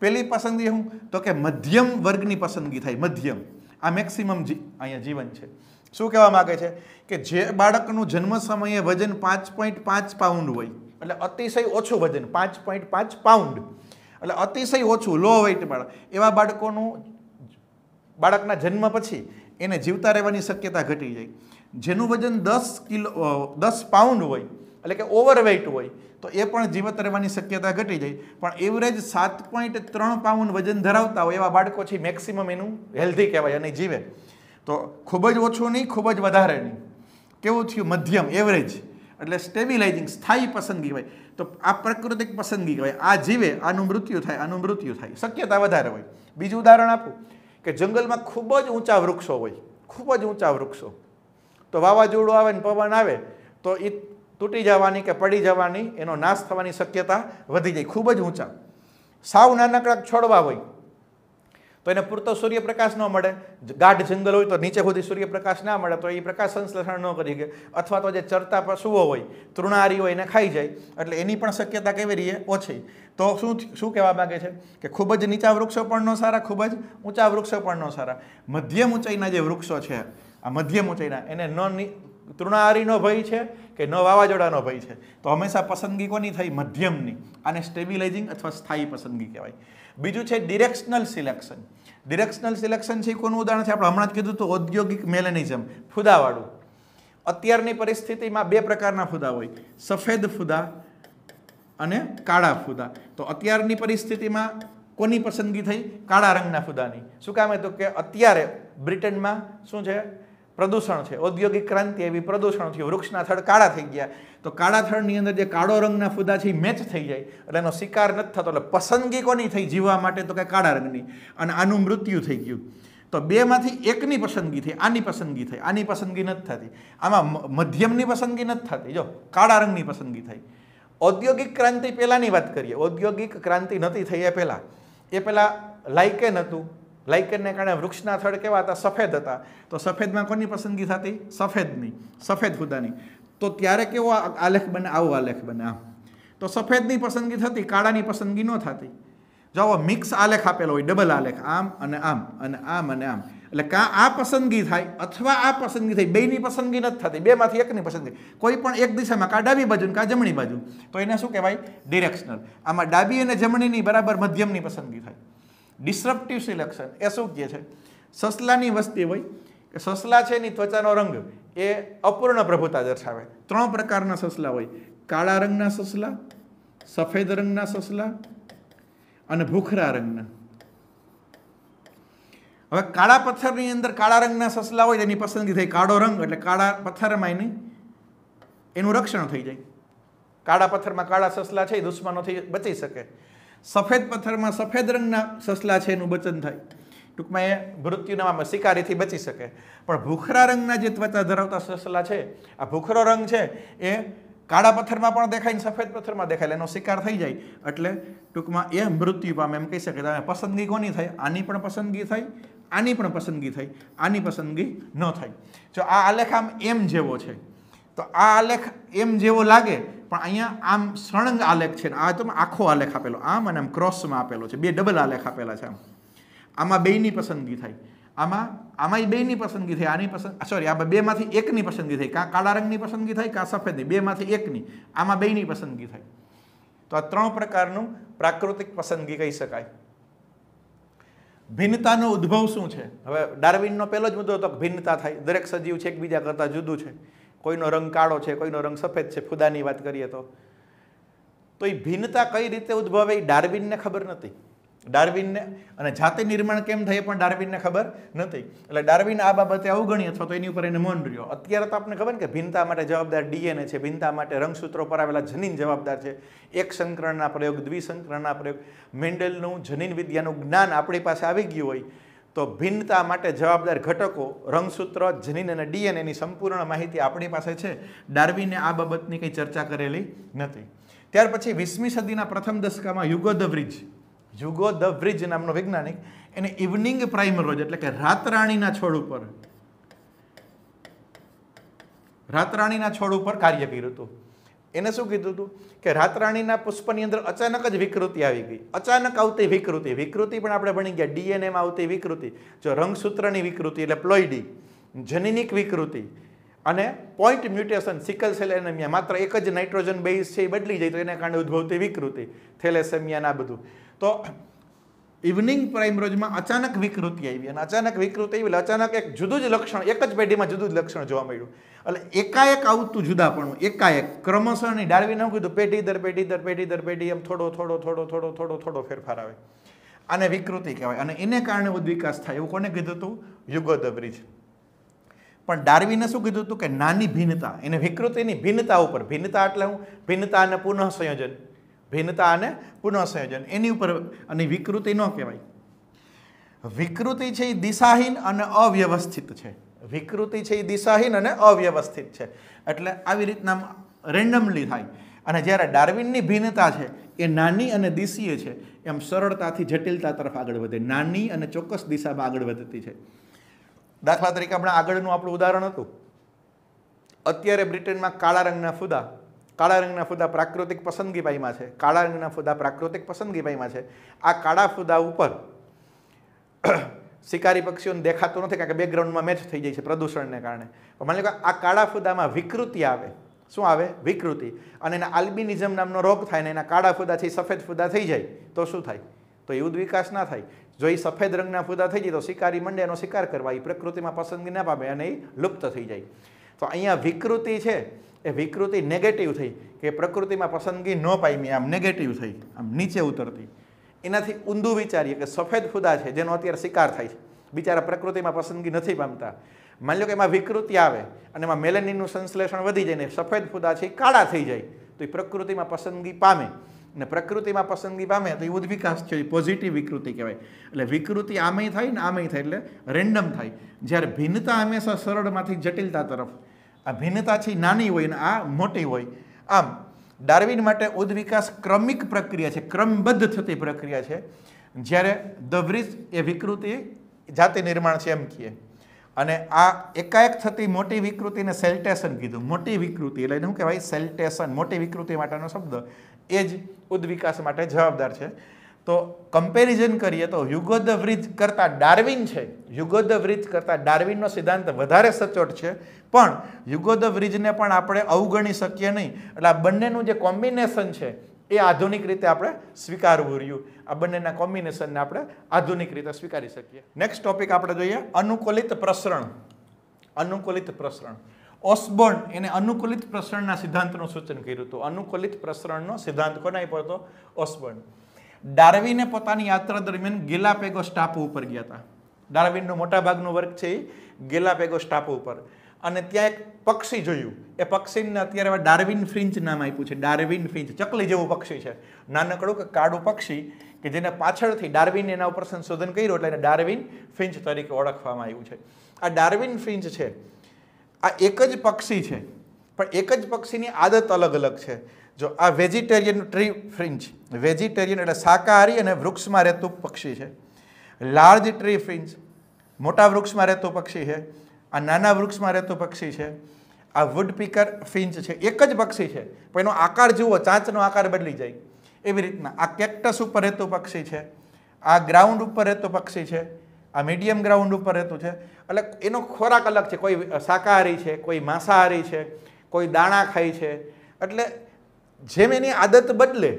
પહેલી પસંદગી શું તો કે મધ્યમ વર્ગની પસંદગી થાય મધ્યમ આ મેક્સિમમ જી અહીંયા જીવન છે શું કહેવા માગે છે કે જે બાળકનું જન્મ સમયે વજન પાંચ પોઈન્ટ પાંચ પાઉન્ડ હોય એટલે અતિશય ઓછું વજન પાંચ પોઈન્ટ પાંચ પાઉન્ડ એટલે અતિશય ઓછું લો વેઇટ બાળક એવા બાળકોનું બાળકના જન્મ પછી એને જીવતા રહેવાની શક્યતા ઘટી જાય જેનું વજન દસ કિલો દસ પાઉન્ડ હોય એટલે કે ઓવરવેઇટ હોય તો એ પણ જીવત રહેવાની શક્યતા ઘટી જાય પણ એવરેજ સાત પોઈન્ટ ત્રણ પાઉન્ડ વજન ધરાવતા હોય એવા બાળકો છે મેક્સિમમ એનું હેલ્ધી કહેવાય અને જીવે તો ખૂબ જ ઓછું નહીં ખૂબ જ વધારે નહીં કેવું થયું મધ્યમ એવરેજ એટલે સ્ટેબિલાઇઝિંગ સ્થાયી પસંદગી હોય તો આ પ્રાકૃતિક પસંદગી હોય આ જીવે આનું મૃત્યુ થાય આનું મૃત્યુ થાય શક્યતા વધારે હોય બીજું ઉદાહરણ આપું કે જંગલમાં ખૂબ જ ઊંચા વૃક્ષો હોય ખૂબ જ ઊંચા વૃક્ષો તો વાવાઝોડું આવે ને પવન આવે તો એ તૂટી જવાની કે પડી જવાની એનો નાશ થવાની શક્યતા વધી જાય ખૂબ જ ઊંચા સાવ નાનકડા છોડવા હોય તો એને પૂરતો સૂર્યપ્રકાશ ન મળે ગાઢ જંગલ હોય તો નીચે સુધી સૂર્યપ્રકાશ ના મળે તો એ પ્રકાશ સંશ્લેષણ ન કરી શકે અથવા તો જે ચરતા પશુઓ હોય તૃણારી હોય એને ખાઈ જાય એટલે એની પણ શક્યતા કેવી રહીએ ઓછી તો શું શું કહેવા માગે છે કે ખૂબ જ નીચા વૃક્ષો પણ ન સારા ખૂબ જ ઊંચા વૃક્ષો પણ ન સારા મધ્યમ ઊંચાઈના જે વૃક્ષો છે આ મધ્યમ ઊંચાઈના એને ન તૃણાહારીનો ભય છે કે ન વાવાઝોડાનો ભય છે તો હંમેશા પસંદગી કોની થઈ મધ્યમની આને સ્ટેબિલાઇઝિંગ અથવા સ્થાયી પસંદગી કહેવાય બીજું છે ડિરેક્શનલ સિલેક્શન ડિરેક્શનલ સિલેક્શન છે કોનું ઉદાહરણ છે આપણે હમણાં જ કીધું તો ઔદ્યોગિક મેલેનિઝમ ફુદાવાળું અત્યારની પરિસ્થિતિમાં બે પ્રકારના ફુદા હોય સફેદ ફુદા અને કાળા ફુદા તો અત્યારની પરિસ્થિતિમાં કોની પસંદગી થઈ કાળા રંગના ફુદાની શું કામ હતું કે અત્યારે બ્રિટનમાં શું છે પ્રદૂષણ છે ઔદ્યોગિક ક્રાંતિ એવી પ્રદૂષણ થયું વૃક્ષના થળ કાળા થઈ ગયા તો કાળા થળની અંદર જે કાળો રંગના ફૂદા છે એ મેચ થઈ જાય એટલે એનો શિકાર નથી થતો એટલે પસંદગી કોની થઈ જીવવા માટે તો કે કાળા રંગની અને આનું મૃત્યુ થઈ ગયું તો બેમાંથી એકની પસંદગી થઈ આની પસંદગી થઈ આની પસંદગી નથી થતી આમાં મધ્યમની પસંદગી નથી થતી જો કાળા રંગની પસંદગી થઈ ઔદ્યોગિક ક્રાંતિ પહેલાંની વાત કરીએ ઔદ્યોગિક ક્રાંતિ નથી થઈ એ પહેલાં એ પહેલાં લાયકે નહોતું ગ્લાયકનને કારણે વૃક્ષના થડ કેવા હતા સફેદ હતા તો સફેદમાં કોની પસંદગી થતી સફેદની સફેદ હુદાની તો ત્યારે કેવો આલેખ બને આવો આલેખ બને આમ તો સફેદની પસંદગી થતી કાળાની પસંદગી ન થતી જાઓ મિક્સ આલેખ આપેલો હોય ડબલ આલેખ આમ અને આમ અને આમ અને આમ એટલે કાં આ પસંદગી થાય અથવા આ પસંદગી થઈ બેની પસંદગી નથી થતી બેમાંથી એકની પસંદગી કોઈ પણ એક દિશામાં કાં ડાબી બાજુ કાં જમણી બાજુ તો એને શું કહેવાય ડિરેક્શનલ આમાં ડાબી અને જમણીની બરાબર મધ્યમની પસંદગી થાય ડિસરપ્ટિવ સિલેક્શન એ શું કહે છે સસલાની વસ્તી હોય કે સસલા છે એની ત્વચાનો રંગ એ અપૂર્ણ પ્રભુતા દર્શાવે ત્રણ પ્રકારના સસલા હોય કાળા રંગના સસલા સફેદ રંગના સસલા અને ભૂખરા રંગના હવે કાળા પથ્થરની અંદર કાળા રંગના સસલા હોય એની પસંદગી થઈ કાળો રંગ એટલે કાળા પથ્થરમાં એની એનું રક્ષણ થઈ જાય કાળા પથ્થરમાં કાળા સસલા છે એ દુશ્મનોથી બચી શકે સફેદ પથ્થરમાં સફેદ રંગના સસલા છે એનું બચન થાય ટૂંકમાં એ મૃત્યુનામાં શિકારીથી બચી શકે પણ ભૂખરા રંગના જે ત્વચા ધરાવતા સસલા છે આ ભૂખરો રંગ છે એ કાળા પથ્થરમાં પણ દેખાય ને સફેદ પથ્થરમાં દેખાય એનો શિકાર થઈ જાય એટલે ટૂંકમાં એ મૃત્યુ પામે એમ કહી શકે તમે પસંદગી કોની થાય આની પણ પસંદગી થઈ આની પણ પસંદગી થઈ આની પસંદગી ન થાય જો આ આલેખ આમ એમ જેવો છે તો આ આલેખ એમ જેવો લાગે પણ અહીંયા આમ સળંગ આલેખ છે આ તમે આખો આલેખ આપેલો આમ અને આમ ક્રોસમાં આપેલો છે બે ડબલ આલેખ આપેલા છે આમ આમાં બેયની પસંદગી થાય આમાં આમાંય બેયની પસંદગી થાય આની પસંદ સોરી આ બેમાંથી એકની પસંદગી થાય કાં કાળા રંગની પસંદગી થાય કાં સફેદની બેમાંથી એકની આમાં બેયની પસંદગી થાય તો આ ત્રણ પ્રકારનું પ્રાકૃતિક પસંદગી કહી શકાય ભિન્નતાનો ઉદ્ભવ શું છે હવે ડાર્વિનનો પહેલો જ મુદ્દો હતો ભિન્નતા થાય દરેક સજીવ છે એકબીજા કરતાં જુદું છે કોઈનો રંગ કાળો છે કોઈનો રંગ સફેદ છે ખુદાની વાત કરીએ તો તો એ ભિન્નતા કઈ રીતે ઉદ્ભવે એ ડાર્વિનને ખબર નથી ડાર્વિનને અને જાતે નિર્માણ કેમ થાય પણ ડાર્વિનને ખબર નથી એટલે ડાર્વિન આ બાબતે અવગણી અથવા તો એની ઉપર એને મૌન રહ્યો અત્યારે તો આપણને ખબર ને કે ભિન્નતા માટે જવાબદાર ડીએનએ છે ભિન્નતા માટે રંગસૂત્રો પર આવેલા જનીન જવાબદાર છે એક સંકરણના પ્રયોગ દ્વિસંકરણના પ્રયોગ મેન્ડલનું જનીન વિદ્યાનું જ્ઞાન આપણી પાસે આવી ગયું હોય તો ભિન્નતા માટે જવાબદાર ઘટકો રંગસૂત્ર જનીન અને ડીએન એની સંપૂર્ણ માહિતી આપણી પાસે છે ડાર્વિને આ બાબતની કંઈ ચર્ચા કરેલી નથી ત્યાર પછી વીસમી સદીના પ્રથમ દશકામાં Hugo de Vries Hugo de Vries નામનો વૈજ્ઞાનિક એને ઇવનિંગ પ્રાઇમરોજ એટલે કે રાતરાણીના છોડ ઉપર રાતરાણીના છોડ ઉપર કાર્ય કર્યું હતું એને શું કીધું હતું કે રાતરાણીના પુષ્પની અંદર અચાનક જ વિકૃતિ આવી ગઈ અચાનક આવતી વિકૃતિ વિકૃતિ પણ આપણે ભણી ગયા ડીએનએમાં આવતી વિકૃતિ જો રંગસૂત્રની વિકૃતિ એટલે પ્લોઇડી જનનિક વિકૃતિ અને પોઈન્ટ મ્યુટેશન સિકલ સેલ માત્ર એક જ નાઇટ્રોજન બેઝ છે એ બદલી જાય તો એને કારણે ઉદ્ભવતી વિકૃતિ થેલેસેમિયા આ બધું તો ઇવનિંગ પ્રાઇમ રોજમાં અચાનક વિકૃતિ આવી અને અચાનક વિકૃતિ આવી એટલે અચાનક એક જુદું જ લક્ષણ એક જ પેઢીમાં જુદું જ લક્ષણ જોવા મળ્યું એટલે એકાએક આવતું જુદાપણું એકાએક ક્રમશઃ નહીં ડાળવી નાખ્યું તો પેઢી દર પેઢી દર પેઢી દર પેઢી એમ થોડો થોડો થોડો થોડો થોડો થોડો ફેરફાર આવે આને વિકૃતિ કહેવાય અને એને કારણે વિકાસ થાય એવું કોને કીધું હતું યુગોદબ્રિજ પણ ડાર્વિને શું કીધું હતું કે નાની ભિન્નતા એને વિકૃતિની ભિન્નતા ઉપર ભિન્નતા એટલે હું ભિન્નતા અને પુનઃ સંયોજન ભિન્નતા અને પુનઃસંયોજન એની ઉપર અને વિકૃતિ ન કહેવાય વિકૃતિ છે એ દિશાહીન અને અવ્યવસ્થિત છે વિકૃતિ છે એ દિશાહીન અને અવ્યવસ્થિત છે એટલે આવી રીતના રેન્ડમલી થાય અને જ્યારે ડાર્વિનની ભિન્નતા છે એ નાની અને દિશીય છે એમ સરળતાથી જટિલતા તરફ આગળ વધે નાની અને ચોક્કસ દિશામાં આગળ વધતી છે દાખલા તરીકે હમણાં આગળનું આપણું ઉદાહરણ હતું અત્યારે બ્રિટનમાં કાળા રંગના ફુદા કાળા રંગના ફૂદા પ્રાકૃતિક પસંદગી પાઈમાં છે કાળા રંગના ફુદા પ્રાકૃતિક પસંદગી પાઈમાં છે આ કાળા ફુદા ઉપર શિકારી પક્ષીઓને દેખાતું નથી કારણ કે બેકગ્રાઉન્ડમાં મેચ થઈ જાય છે પ્રદૂષણને કારણે માની લો આ કાળા ફુદામાં વિકૃતિ આવે શું આવે વિકૃતિ અને એના આલ્બિનિઝમ નામનો રોગ થાય ને એના કાળા ફુદાથી સફેદ ફુદા થઈ જાય તો શું થાય તો એ વિકાસ ના થાય જો એ સફેદ રંગના ફૂદા થઈ જાય તો શિકારી મંડે એનો શિકાર કરવા એ પ્રકૃતિમાં પસંદગી ના પામે અને એ લુપ્ત થઈ જાય તો અહીંયા વિકૃતિ છે એ વિકૃતિ નેગેટિવ થઈ કે પ્રકૃતિમાં પસંદગી ન પામી આમ નેગેટિવ થઈ આમ નીચે ઉતરતી એનાથી ઊંધું વિચારીએ કે સફેદ ફુદા છે જેનો અત્યારે શિકાર થાય છે બિચારા પ્રકૃતિમાં પસંદગી નથી પામતા માની લો કે એમાં વિકૃતિ આવે અને એમાં મેલેનિનનું સંશ્લેષણ વધી જાય ને સફેદ ફુદા છે એ કાળા થઈ જાય તો એ પ્રકૃતિમાં પસંદગી પામે ને પ્રકૃતિમાં પસંદગી પામે તો એ ઉદ્વિકાસ છે એ પોઝિટિવ વિકૃતિ કહેવાય એટલે વિકૃતિ આમેય થાય ને આમેય થાય એટલે રેન્ડમ થાય જ્યારે ભિન્નતા હંમેશા સરળમાંથી જટિલતા તરફ આ ભિન્નતા છે નાની હોય અને આ મોટી હોય આમ ડાર્વિન માટે ઉદ્વિકાસ ક્રમિક પ્રક્રિયા છે ક્રમબદ્ધ થતી પ્રક્રિયા છે જ્યારે દવરીજ એ વિકૃતિ જાતિ નિર્માણ છે એમ કહીએ અને આ એકાએક થતી મોટી વિકૃતિને સેલ્ટેશન કીધું મોટી વિકૃતિ એટલે શું કહેવાય સેલ્ટેશન મોટી વિકૃતિ માટેનો શબ્દ એ જ ઉદ્વિકાસ માટે જવાબદાર છે તો કમ્પેરિઝન કરીએ તો યુગોદવ્રિજ કરતાં ડાર્વિન છે યુગોદવ્રિજ કરતાં ડાર્વિનનો સિદ્ધાંત વધારે સચોટ છે પણ યુગોદ બ્રિજને પણ આપણે અવગણી શકીએ નહીં એટલે આ બંનેનું જે કોમ્બિનેશન છે એ આધુનિક રીતે આપણે સ્વીકારવું રહ્યું આ બંનેના કોમ્બિનેશનને આપણે આધુનિક રીતે સ્વીકારી શકીએ નેક્સ્ટ ટોપિક આપણે જોઈએ અનુકૂલિત પ્રસરણ અનુકૂલિત પ્રસરણ ઓસબોર્ન એને અનુકૂલિત પ્રસરણના સિદ્ધાંતનું સૂચન કર્યું હતું અનુકૂલિત પ્રસરણનો સિદ્ધાંત કોને આપ્યો હતો ઓસબોર્ન ડાર્વિને પોતાની યાત્રા દરમિયાન ગેલાપેગો સ્ટાપુ ઉપર ગયા હતા ડાર્વિનનું મોટાભાગનું વર્ક છે એ ગેલાપેગો સ્ટાપુ ઉપર અને ત્યાં એક પક્ષી જોયું એ પક્ષીને અત્યારે હવે ડાર્વિન ફિન્ચ નામ આપ્યું છે ડાર્વિન ફિંચ ચકલી જેવું પક્ષી છે નાનકડું કે કાળું પક્ષી કે જેને પાછળથી ડાર્વિન એના ઉપર સંશોધન કર્યું એટલે એને ડાર્વિન ફિન્ચ તરીકે ઓળખવામાં આવ્યું છે આ ડાર્વિન ફિન્ચ છે આ એક જ પક્ષી છે પણ એક જ પક્ષીની આદત અલગ અલગ છે જો આ વેજીટેરિયન ટ્રી ફ્રિન્ચ વેજીટેરિયન એટલે શાકાહારી અને વૃક્ષમાં રહેતું પક્ષી છે લાર્જ ટ્રી ફ્રિન્ચ મોટા વૃક્ષમાં રહેતું પક્ષી છે આ નાના વૃક્ષમાં રહેતું પક્ષી છે આ વુડ પીકર ફિંચ છે એક જ પક્ષી છે પણ એનો આકાર જુઓ ચાંચનો આકાર બદલી જાય એવી રીતના આ કેક્ટસ ઉપર રહેતું પક્ષી છે આ ગ્રાઉન્ડ ઉપર રહેતું પક્ષી છે આ મીડિયમ ગ્રાઉન્ડ ઉપર રહેતું છે એટલે એનો ખોરાક અલગ છે કોઈ શાકાહારી છે કોઈ માંસાહારી છે કોઈ દાણા ખાય છે એટલે જેમ એની આદત બદલે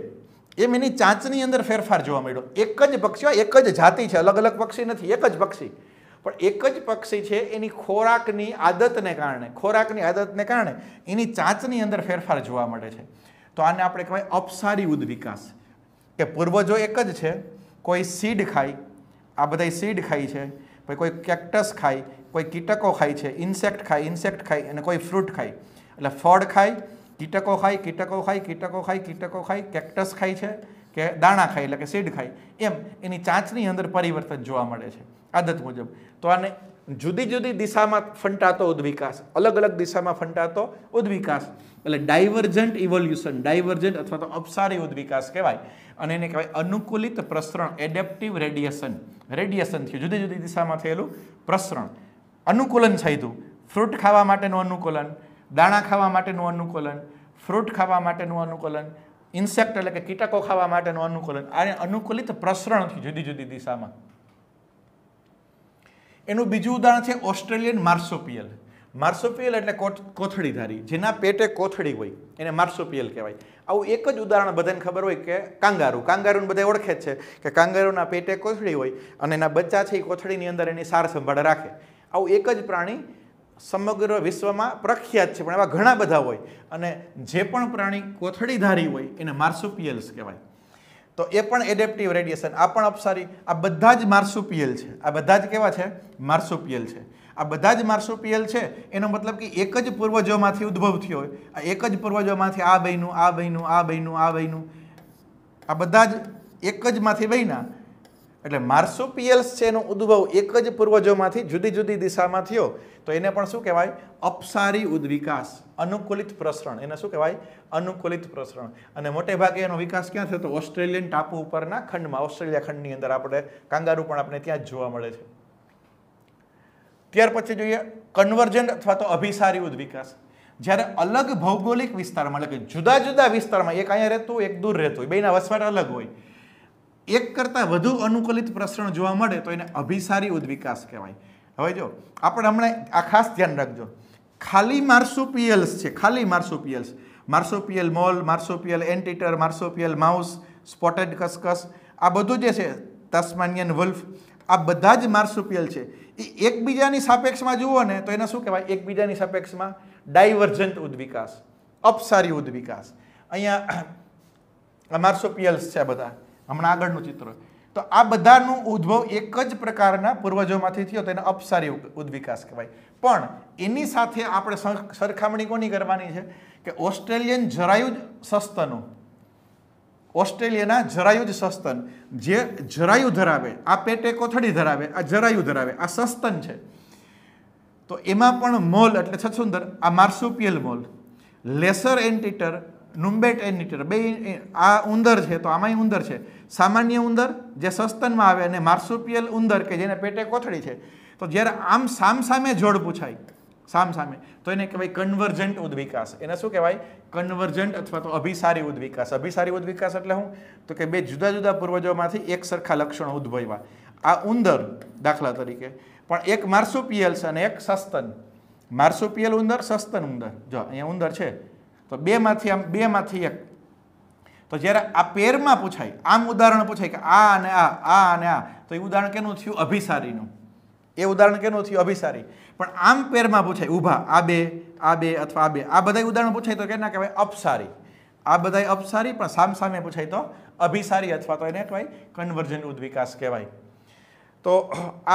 એમ એની ચાંચની અંદર ફેરફાર જોવા મળ્યો એક જ પક્ષી એક જ જાતિ છે અલગ અલગ પક્ષી નથી એક જ પક્ષી પણ એક જ પક્ષી છે એની ખોરાકની આદતને કારણે ખોરાકની આદતને કારણે એની ચાંચની અંદર ફેરફાર જોવા મળે છે તો આને આપણે કહેવાય અપસારી ઉદ્વિકાસ કે પૂર્વજો એક જ છે કોઈ સીડ ખાય આ બધા સીડ ખાય છે પછી કોઈ કેક્ટસ ખાય કોઈ કીટકો ખાય છે ઇન્સેક્ટ ખાય ઇન્સેક્ટ ખાય અને કોઈ ફ્રૂટ ખાય એટલે ફળ ખાય કીટકો ખાય કીટકો ખાય કીટકો ખાય કીટકો ખાય કીટકો ખાય કેક્ટસ ખાય છે કે દાણા ખાય એટલે કે સીડ ખાય એમ એની ચાંચની અંદર પરિવર્તન જોવા મળે છે આદત મુજબ તો આને જુદી જુદી દિશામાં ફંટાતો ઉદ્વિકાસ અલગ અલગ દિશામાં ફંટાતો ઉદ્વિકાસ એટલે ડાયવર્જન્ટ ઇવોલ્યુશન ડાયવર્જન્ટ અથવા તો અપસારી ઉદ્વિકાસ કહેવાય અને એને કહેવાય અનુકૂલિત પ્રસરણ એડેપ્ટિવ રેડિયેશન રેડિયેશન થયું જુદી જુદી દિશામાં થયેલું પ્રસરણ અનુકૂલન થયું ફ્રૂટ ખાવા માટેનું અનુકૂલન દાણા ખાવા માટેનું અનુકૂલન ફ્રૂટ ખાવા માટેનું અનુકૂલન ઇન્સેક્ટ એટલે કે કીટકો ખાવા માટેનું અનુકૂલન આને અનુકૂલિત પ્રસરણથી જુદી જુદી દિશામાં એનું બીજું ઉદાહરણ છે ઓસ્ટ્રેલિયન માર્સોપિયલ માર્સોપિયલ એટલે કોથળીધારી જેના પેટે કોથળી હોય એને માર્સોપિયલ કહેવાય આવું એક જ ઉદાહરણ બધાને ખબર હોય કે કાંગારું કાંગારું બધા ઓળખે છે કે કાંગારુના પેટે કોથળી હોય અને એના બચ્ચા છે એ કોથળીની અંદર એની સાર સંભાળ રાખે આવું એક જ પ્રાણી સમગ્ર વિશ્વમાં પ્રખ્યાત છે પણ એવા ઘણા બધા હોય અને જે પણ પ્રાણી કોથળીધારી હોય એને માર્સુપિયલ્સ કહેવાય તો એ પણ એડેપ્ટિવ રેડિયેશન આ પણ અપસારી આ બધા જ માર્સુપિયલ છે આ બધા જ કેવા છે માર્સુપિયલ છે આ બધા જ માર્સુપિયલ છે એનો મતલબ કે એક જ પૂર્વજોમાંથી ઉદ્ભવ થયો હોય આ એક જ પૂર્વજોમાંથી આ બહેનું આ બહેનું આ બહેનું આ બહેનું આ બધા જ એક જ માંથી બહેના એટલે માર્સુપિયલ્સ છે એનો ઉદ્ભવ એક જ પૂર્વજોમાંથી જુદી જુદી દિશામાં થયો તો એને પણ શું કહેવાય અપસારી ઉદ્વિકાસ અનુકૂલિત પ્રસરણ એને શું કહેવાય અનુકૂલિત પ્રસરણ અને મોટે ભાગે એનો વિકાસ ક્યાં થયો ઓસ્ટ્રેલિયન ટાપુ ઉપરના ખંડમાં ઓસ્ટ્રેલિયા ખંડની અંદર આપણે કાંગારું પણ આપણે ત્યાં જોવા મળે છે ત્યાર પછી જોઈએ કન્વર્જન્ટ અથવા તો અભિસારી ઉદ્વિકાસ જ્યારે અલગ ભૌગોલિક વિસ્તારમાં એટલે કે જુદા જુદા વિસ્તારમાં એક અહીંયા રહેતું એક દૂર રહેતું હોય બેના વસવાટ અલગ હોય એક કરતાં વધુ અનુકૂલિત પ્રસરણ જોવા મળે તો એને અભિસારી ઉદ્વિકાસ કહેવાય હવે જો આપણે હમણાં આ ખાસ ધ્યાન રાખજો ખાલી માર્સોપિયલ્સ છે ખાલી marsupials marsupial mole marsupial anteater marsupial mouse spotted cuscus આ બધું જે છે તાસ્માનિયન વલ્ફ આ બધા જ માર્સુપિયલ છે એ એકબીજાની સાપેક્ષમાં જુઓ ને તો એને શું કહેવાય એકબીજાની સાપેક્ષમાં ડાયવર્જન્ટ ઉદ્વિકાસ અપસારી ઉદ્વિકાસ અહીંયા માર્સોપિયલ્સ છે બધા હમણાં આગળનું ચિત્ર તો આ બધાનું ઉદ્ભવ એક જ પ્રકારના પૂર્વજોમાંથી થયો તો એને અપસારી ઉદ્વિકાસ કહેવાય પણ એની સાથે આપણે સરખામણી કોની કરવાની છે કે ઓસ્ટ્રેલિયન જરાયુજ સસ્તનું ઓસ્ટ્રેલિયાના જ સસ્તન જે જરાયુ ધરાવે આ પેટે કોથળી ધરાવે આ જરાયુ ધરાવે આ સસ્તન છે તો એમાં પણ મોલ એટલે છસુંદર આ માર્સુપિયલ મોલ લેસર એન્ટિટર નુમ્બેટ એનિટર બે આ ઉંદર છે તો આમાંય ઉંદર છે સામાન્ય ઉંદર જે સસ્તનમાં આવે અને માર્સુપિયલ ઉંદર કે જેને પેટે કોથળી છે તો જ્યારે આમ સામસામે જોડ પૂછાય સામસામે તો એને કહેવાય કન્વર્જન્ટ ઉદ્વિકાસ એને શું કહેવાય કન્વર્જન્ટ અથવા તો અભિસારી ઉદ્વિકાસ અભિસારી ઉદ્વિકાસ એટલે હું તો કે બે જુદા જુદા પૂર્વજોમાંથી એક સરખા લક્ષણો ઉદ્ભવ્યા આ ઉંદર દાખલા તરીકે પણ એક માર્સુપિયલ્સ અને એક સસ્તન માર્સુપિયલ ઉંદર સસ્તન ઉંદર જો અહીંયા ઉંદર છે તો બેમાંથી આમ બેમાંથી એક તો જ્યારે આ પેરમાં પૂછાય આમ ઉદાહરણ પૂછાય કે આ અને આ આ અને આ તો એ ઉદાહરણ કેનું થયું અભિસારીનું એ ઉદાહરણ કેનું થયું અભિસારી પણ આમ પેરમાં પૂછાય ઊભા આ બે આ બે અથવા આ બે આ બધા ઉદાહરણ પૂછાય તો કે ના કહેવાય અપસારી આ બધા અપસારી પણ સામ સામે પૂછાય તો અભિસારી અથવા તો એને કહેવાય કન્વર્જન ઉદ્વિકાસ કહેવાય તો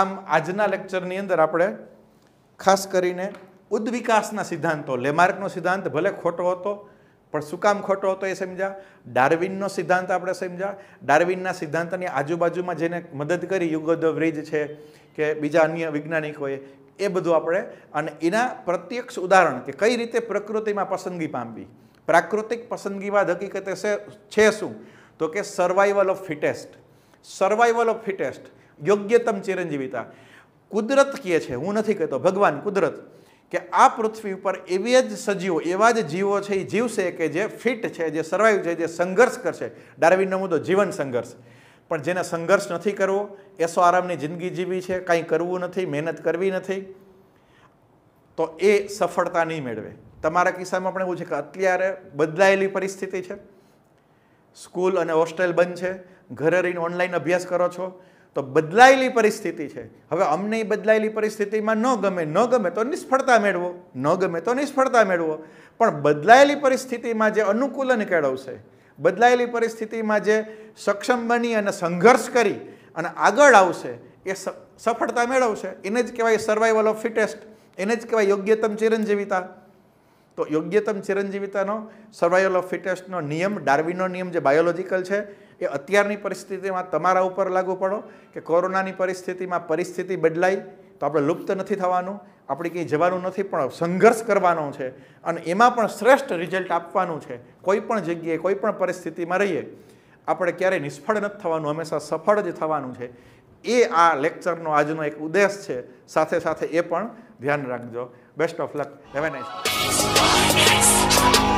આમ આજના લેક્ચરની અંદર આપણે ખાસ કરીને ઉદ્વિકાસના સિદ્ધાંતો લેમાર્કનો સિદ્ધાંત ભલે ખોટો હતો પણ શું કામ ખોટો હતો એ સમજ્યા ડાર્વિનનો સિદ્ધાંત આપણે સમજ્યા ડાર્વિનના સિદ્ધાંતની આજુબાજુમાં જેને મદદ કરી યુગોદ વ્રિજ છે કે બીજા અન્ય વૈજ્ઞાનિકોએ એ બધું આપણે અને એના પ્રત્યક્ષ ઉદાહરણ કે કઈ રીતે પ્રકૃતિમાં પસંદગી પામવી પ્રાકૃતિક પસંદગીવાદ હકીકતે છે શું તો કે survival of fittest survival of fittest યોગ્યતમ ચિરંજીવિતા કુદરત કહે છે હું નથી કહેતો ભગવાન કુદરત કે આ પૃથ્વી ઉપર એવી જ સજીવો એવા જ જીવો છે એ જીવશે કે જે ફિટ છે જે સર્વાઈવ છે જે સંઘર્ષ કરશે ડાર્વિનનો મુદ્દો જીવન સંઘર્ષ પણ જેને સંઘર્ષ નથી કરવો એ સો આરામની જિંદગી જીવી છે કાંઈ કરવું નથી મહેનત કરવી નથી તો એ સફળતા નહીં મેળવે તમારા કિસ્સામાં પણ એવું છે કે અત્યારે બદલાયેલી પરિસ્થિતિ છે સ્કૂલ અને હોસ્ટેલ બંધ છે ઘરે રહીને ઓનલાઈન અભ્યાસ કરો છો તો બદલાયેલી પરિસ્થિતિ છે હવે અમને એ બદલાયેલી પરિસ્થિતિમાં ન ગમે ન ગમે તો નિષ્ફળતા મેળવો ન ગમે તો નિષ્ફળતા મેળવો પણ બદલાયેલી પરિસ્થિતિમાં જે અનુકૂલન કેળવશે બદલાયેલી પરિસ્થિતિમાં જે સક્ષમ બની અને સંઘર્ષ કરી અને આગળ આવશે એ સફળતા મેળવશે એને જ કહેવાય સર્વાઈવલ ઓફ ફિટેસ્ટ એને જ કહેવાય યોગ્યતમ ચિરંજીવિતા તો યોગ્યતમ ચિરંજીવિતાનો સર્વાઈવલ ઓફ ફિટેસ્ટનો નિયમ ડાર્વિનો નિયમ જે બાયોલોજીકલ છે એ અત્યારની પરિસ્થિતિમાં તમારા ઉપર લાગુ પડો કે કોરોનાની પરિસ્થિતિમાં પરિસ્થિતિ બદલાય તો આપણે લુપ્ત નથી થવાનું આપણે ક્યાંય જવાનું નથી પણ સંઘર્ષ કરવાનો છે અને એમાં પણ શ્રેષ્ઠ રિઝલ્ટ આપવાનું છે કોઈ પણ જગ્યાએ કોઈ પણ પરિસ્થિતિમાં રહીએ આપણે ક્યારેય નિષ્ફળ નથી થવાનું હંમેશા સફળ જ થવાનું છે એ આ લેક્ચરનો આજનો એક ઉદ્દેશ છે સાથે સાથે એ પણ ધ્યાન રાખજો best of luck have a nice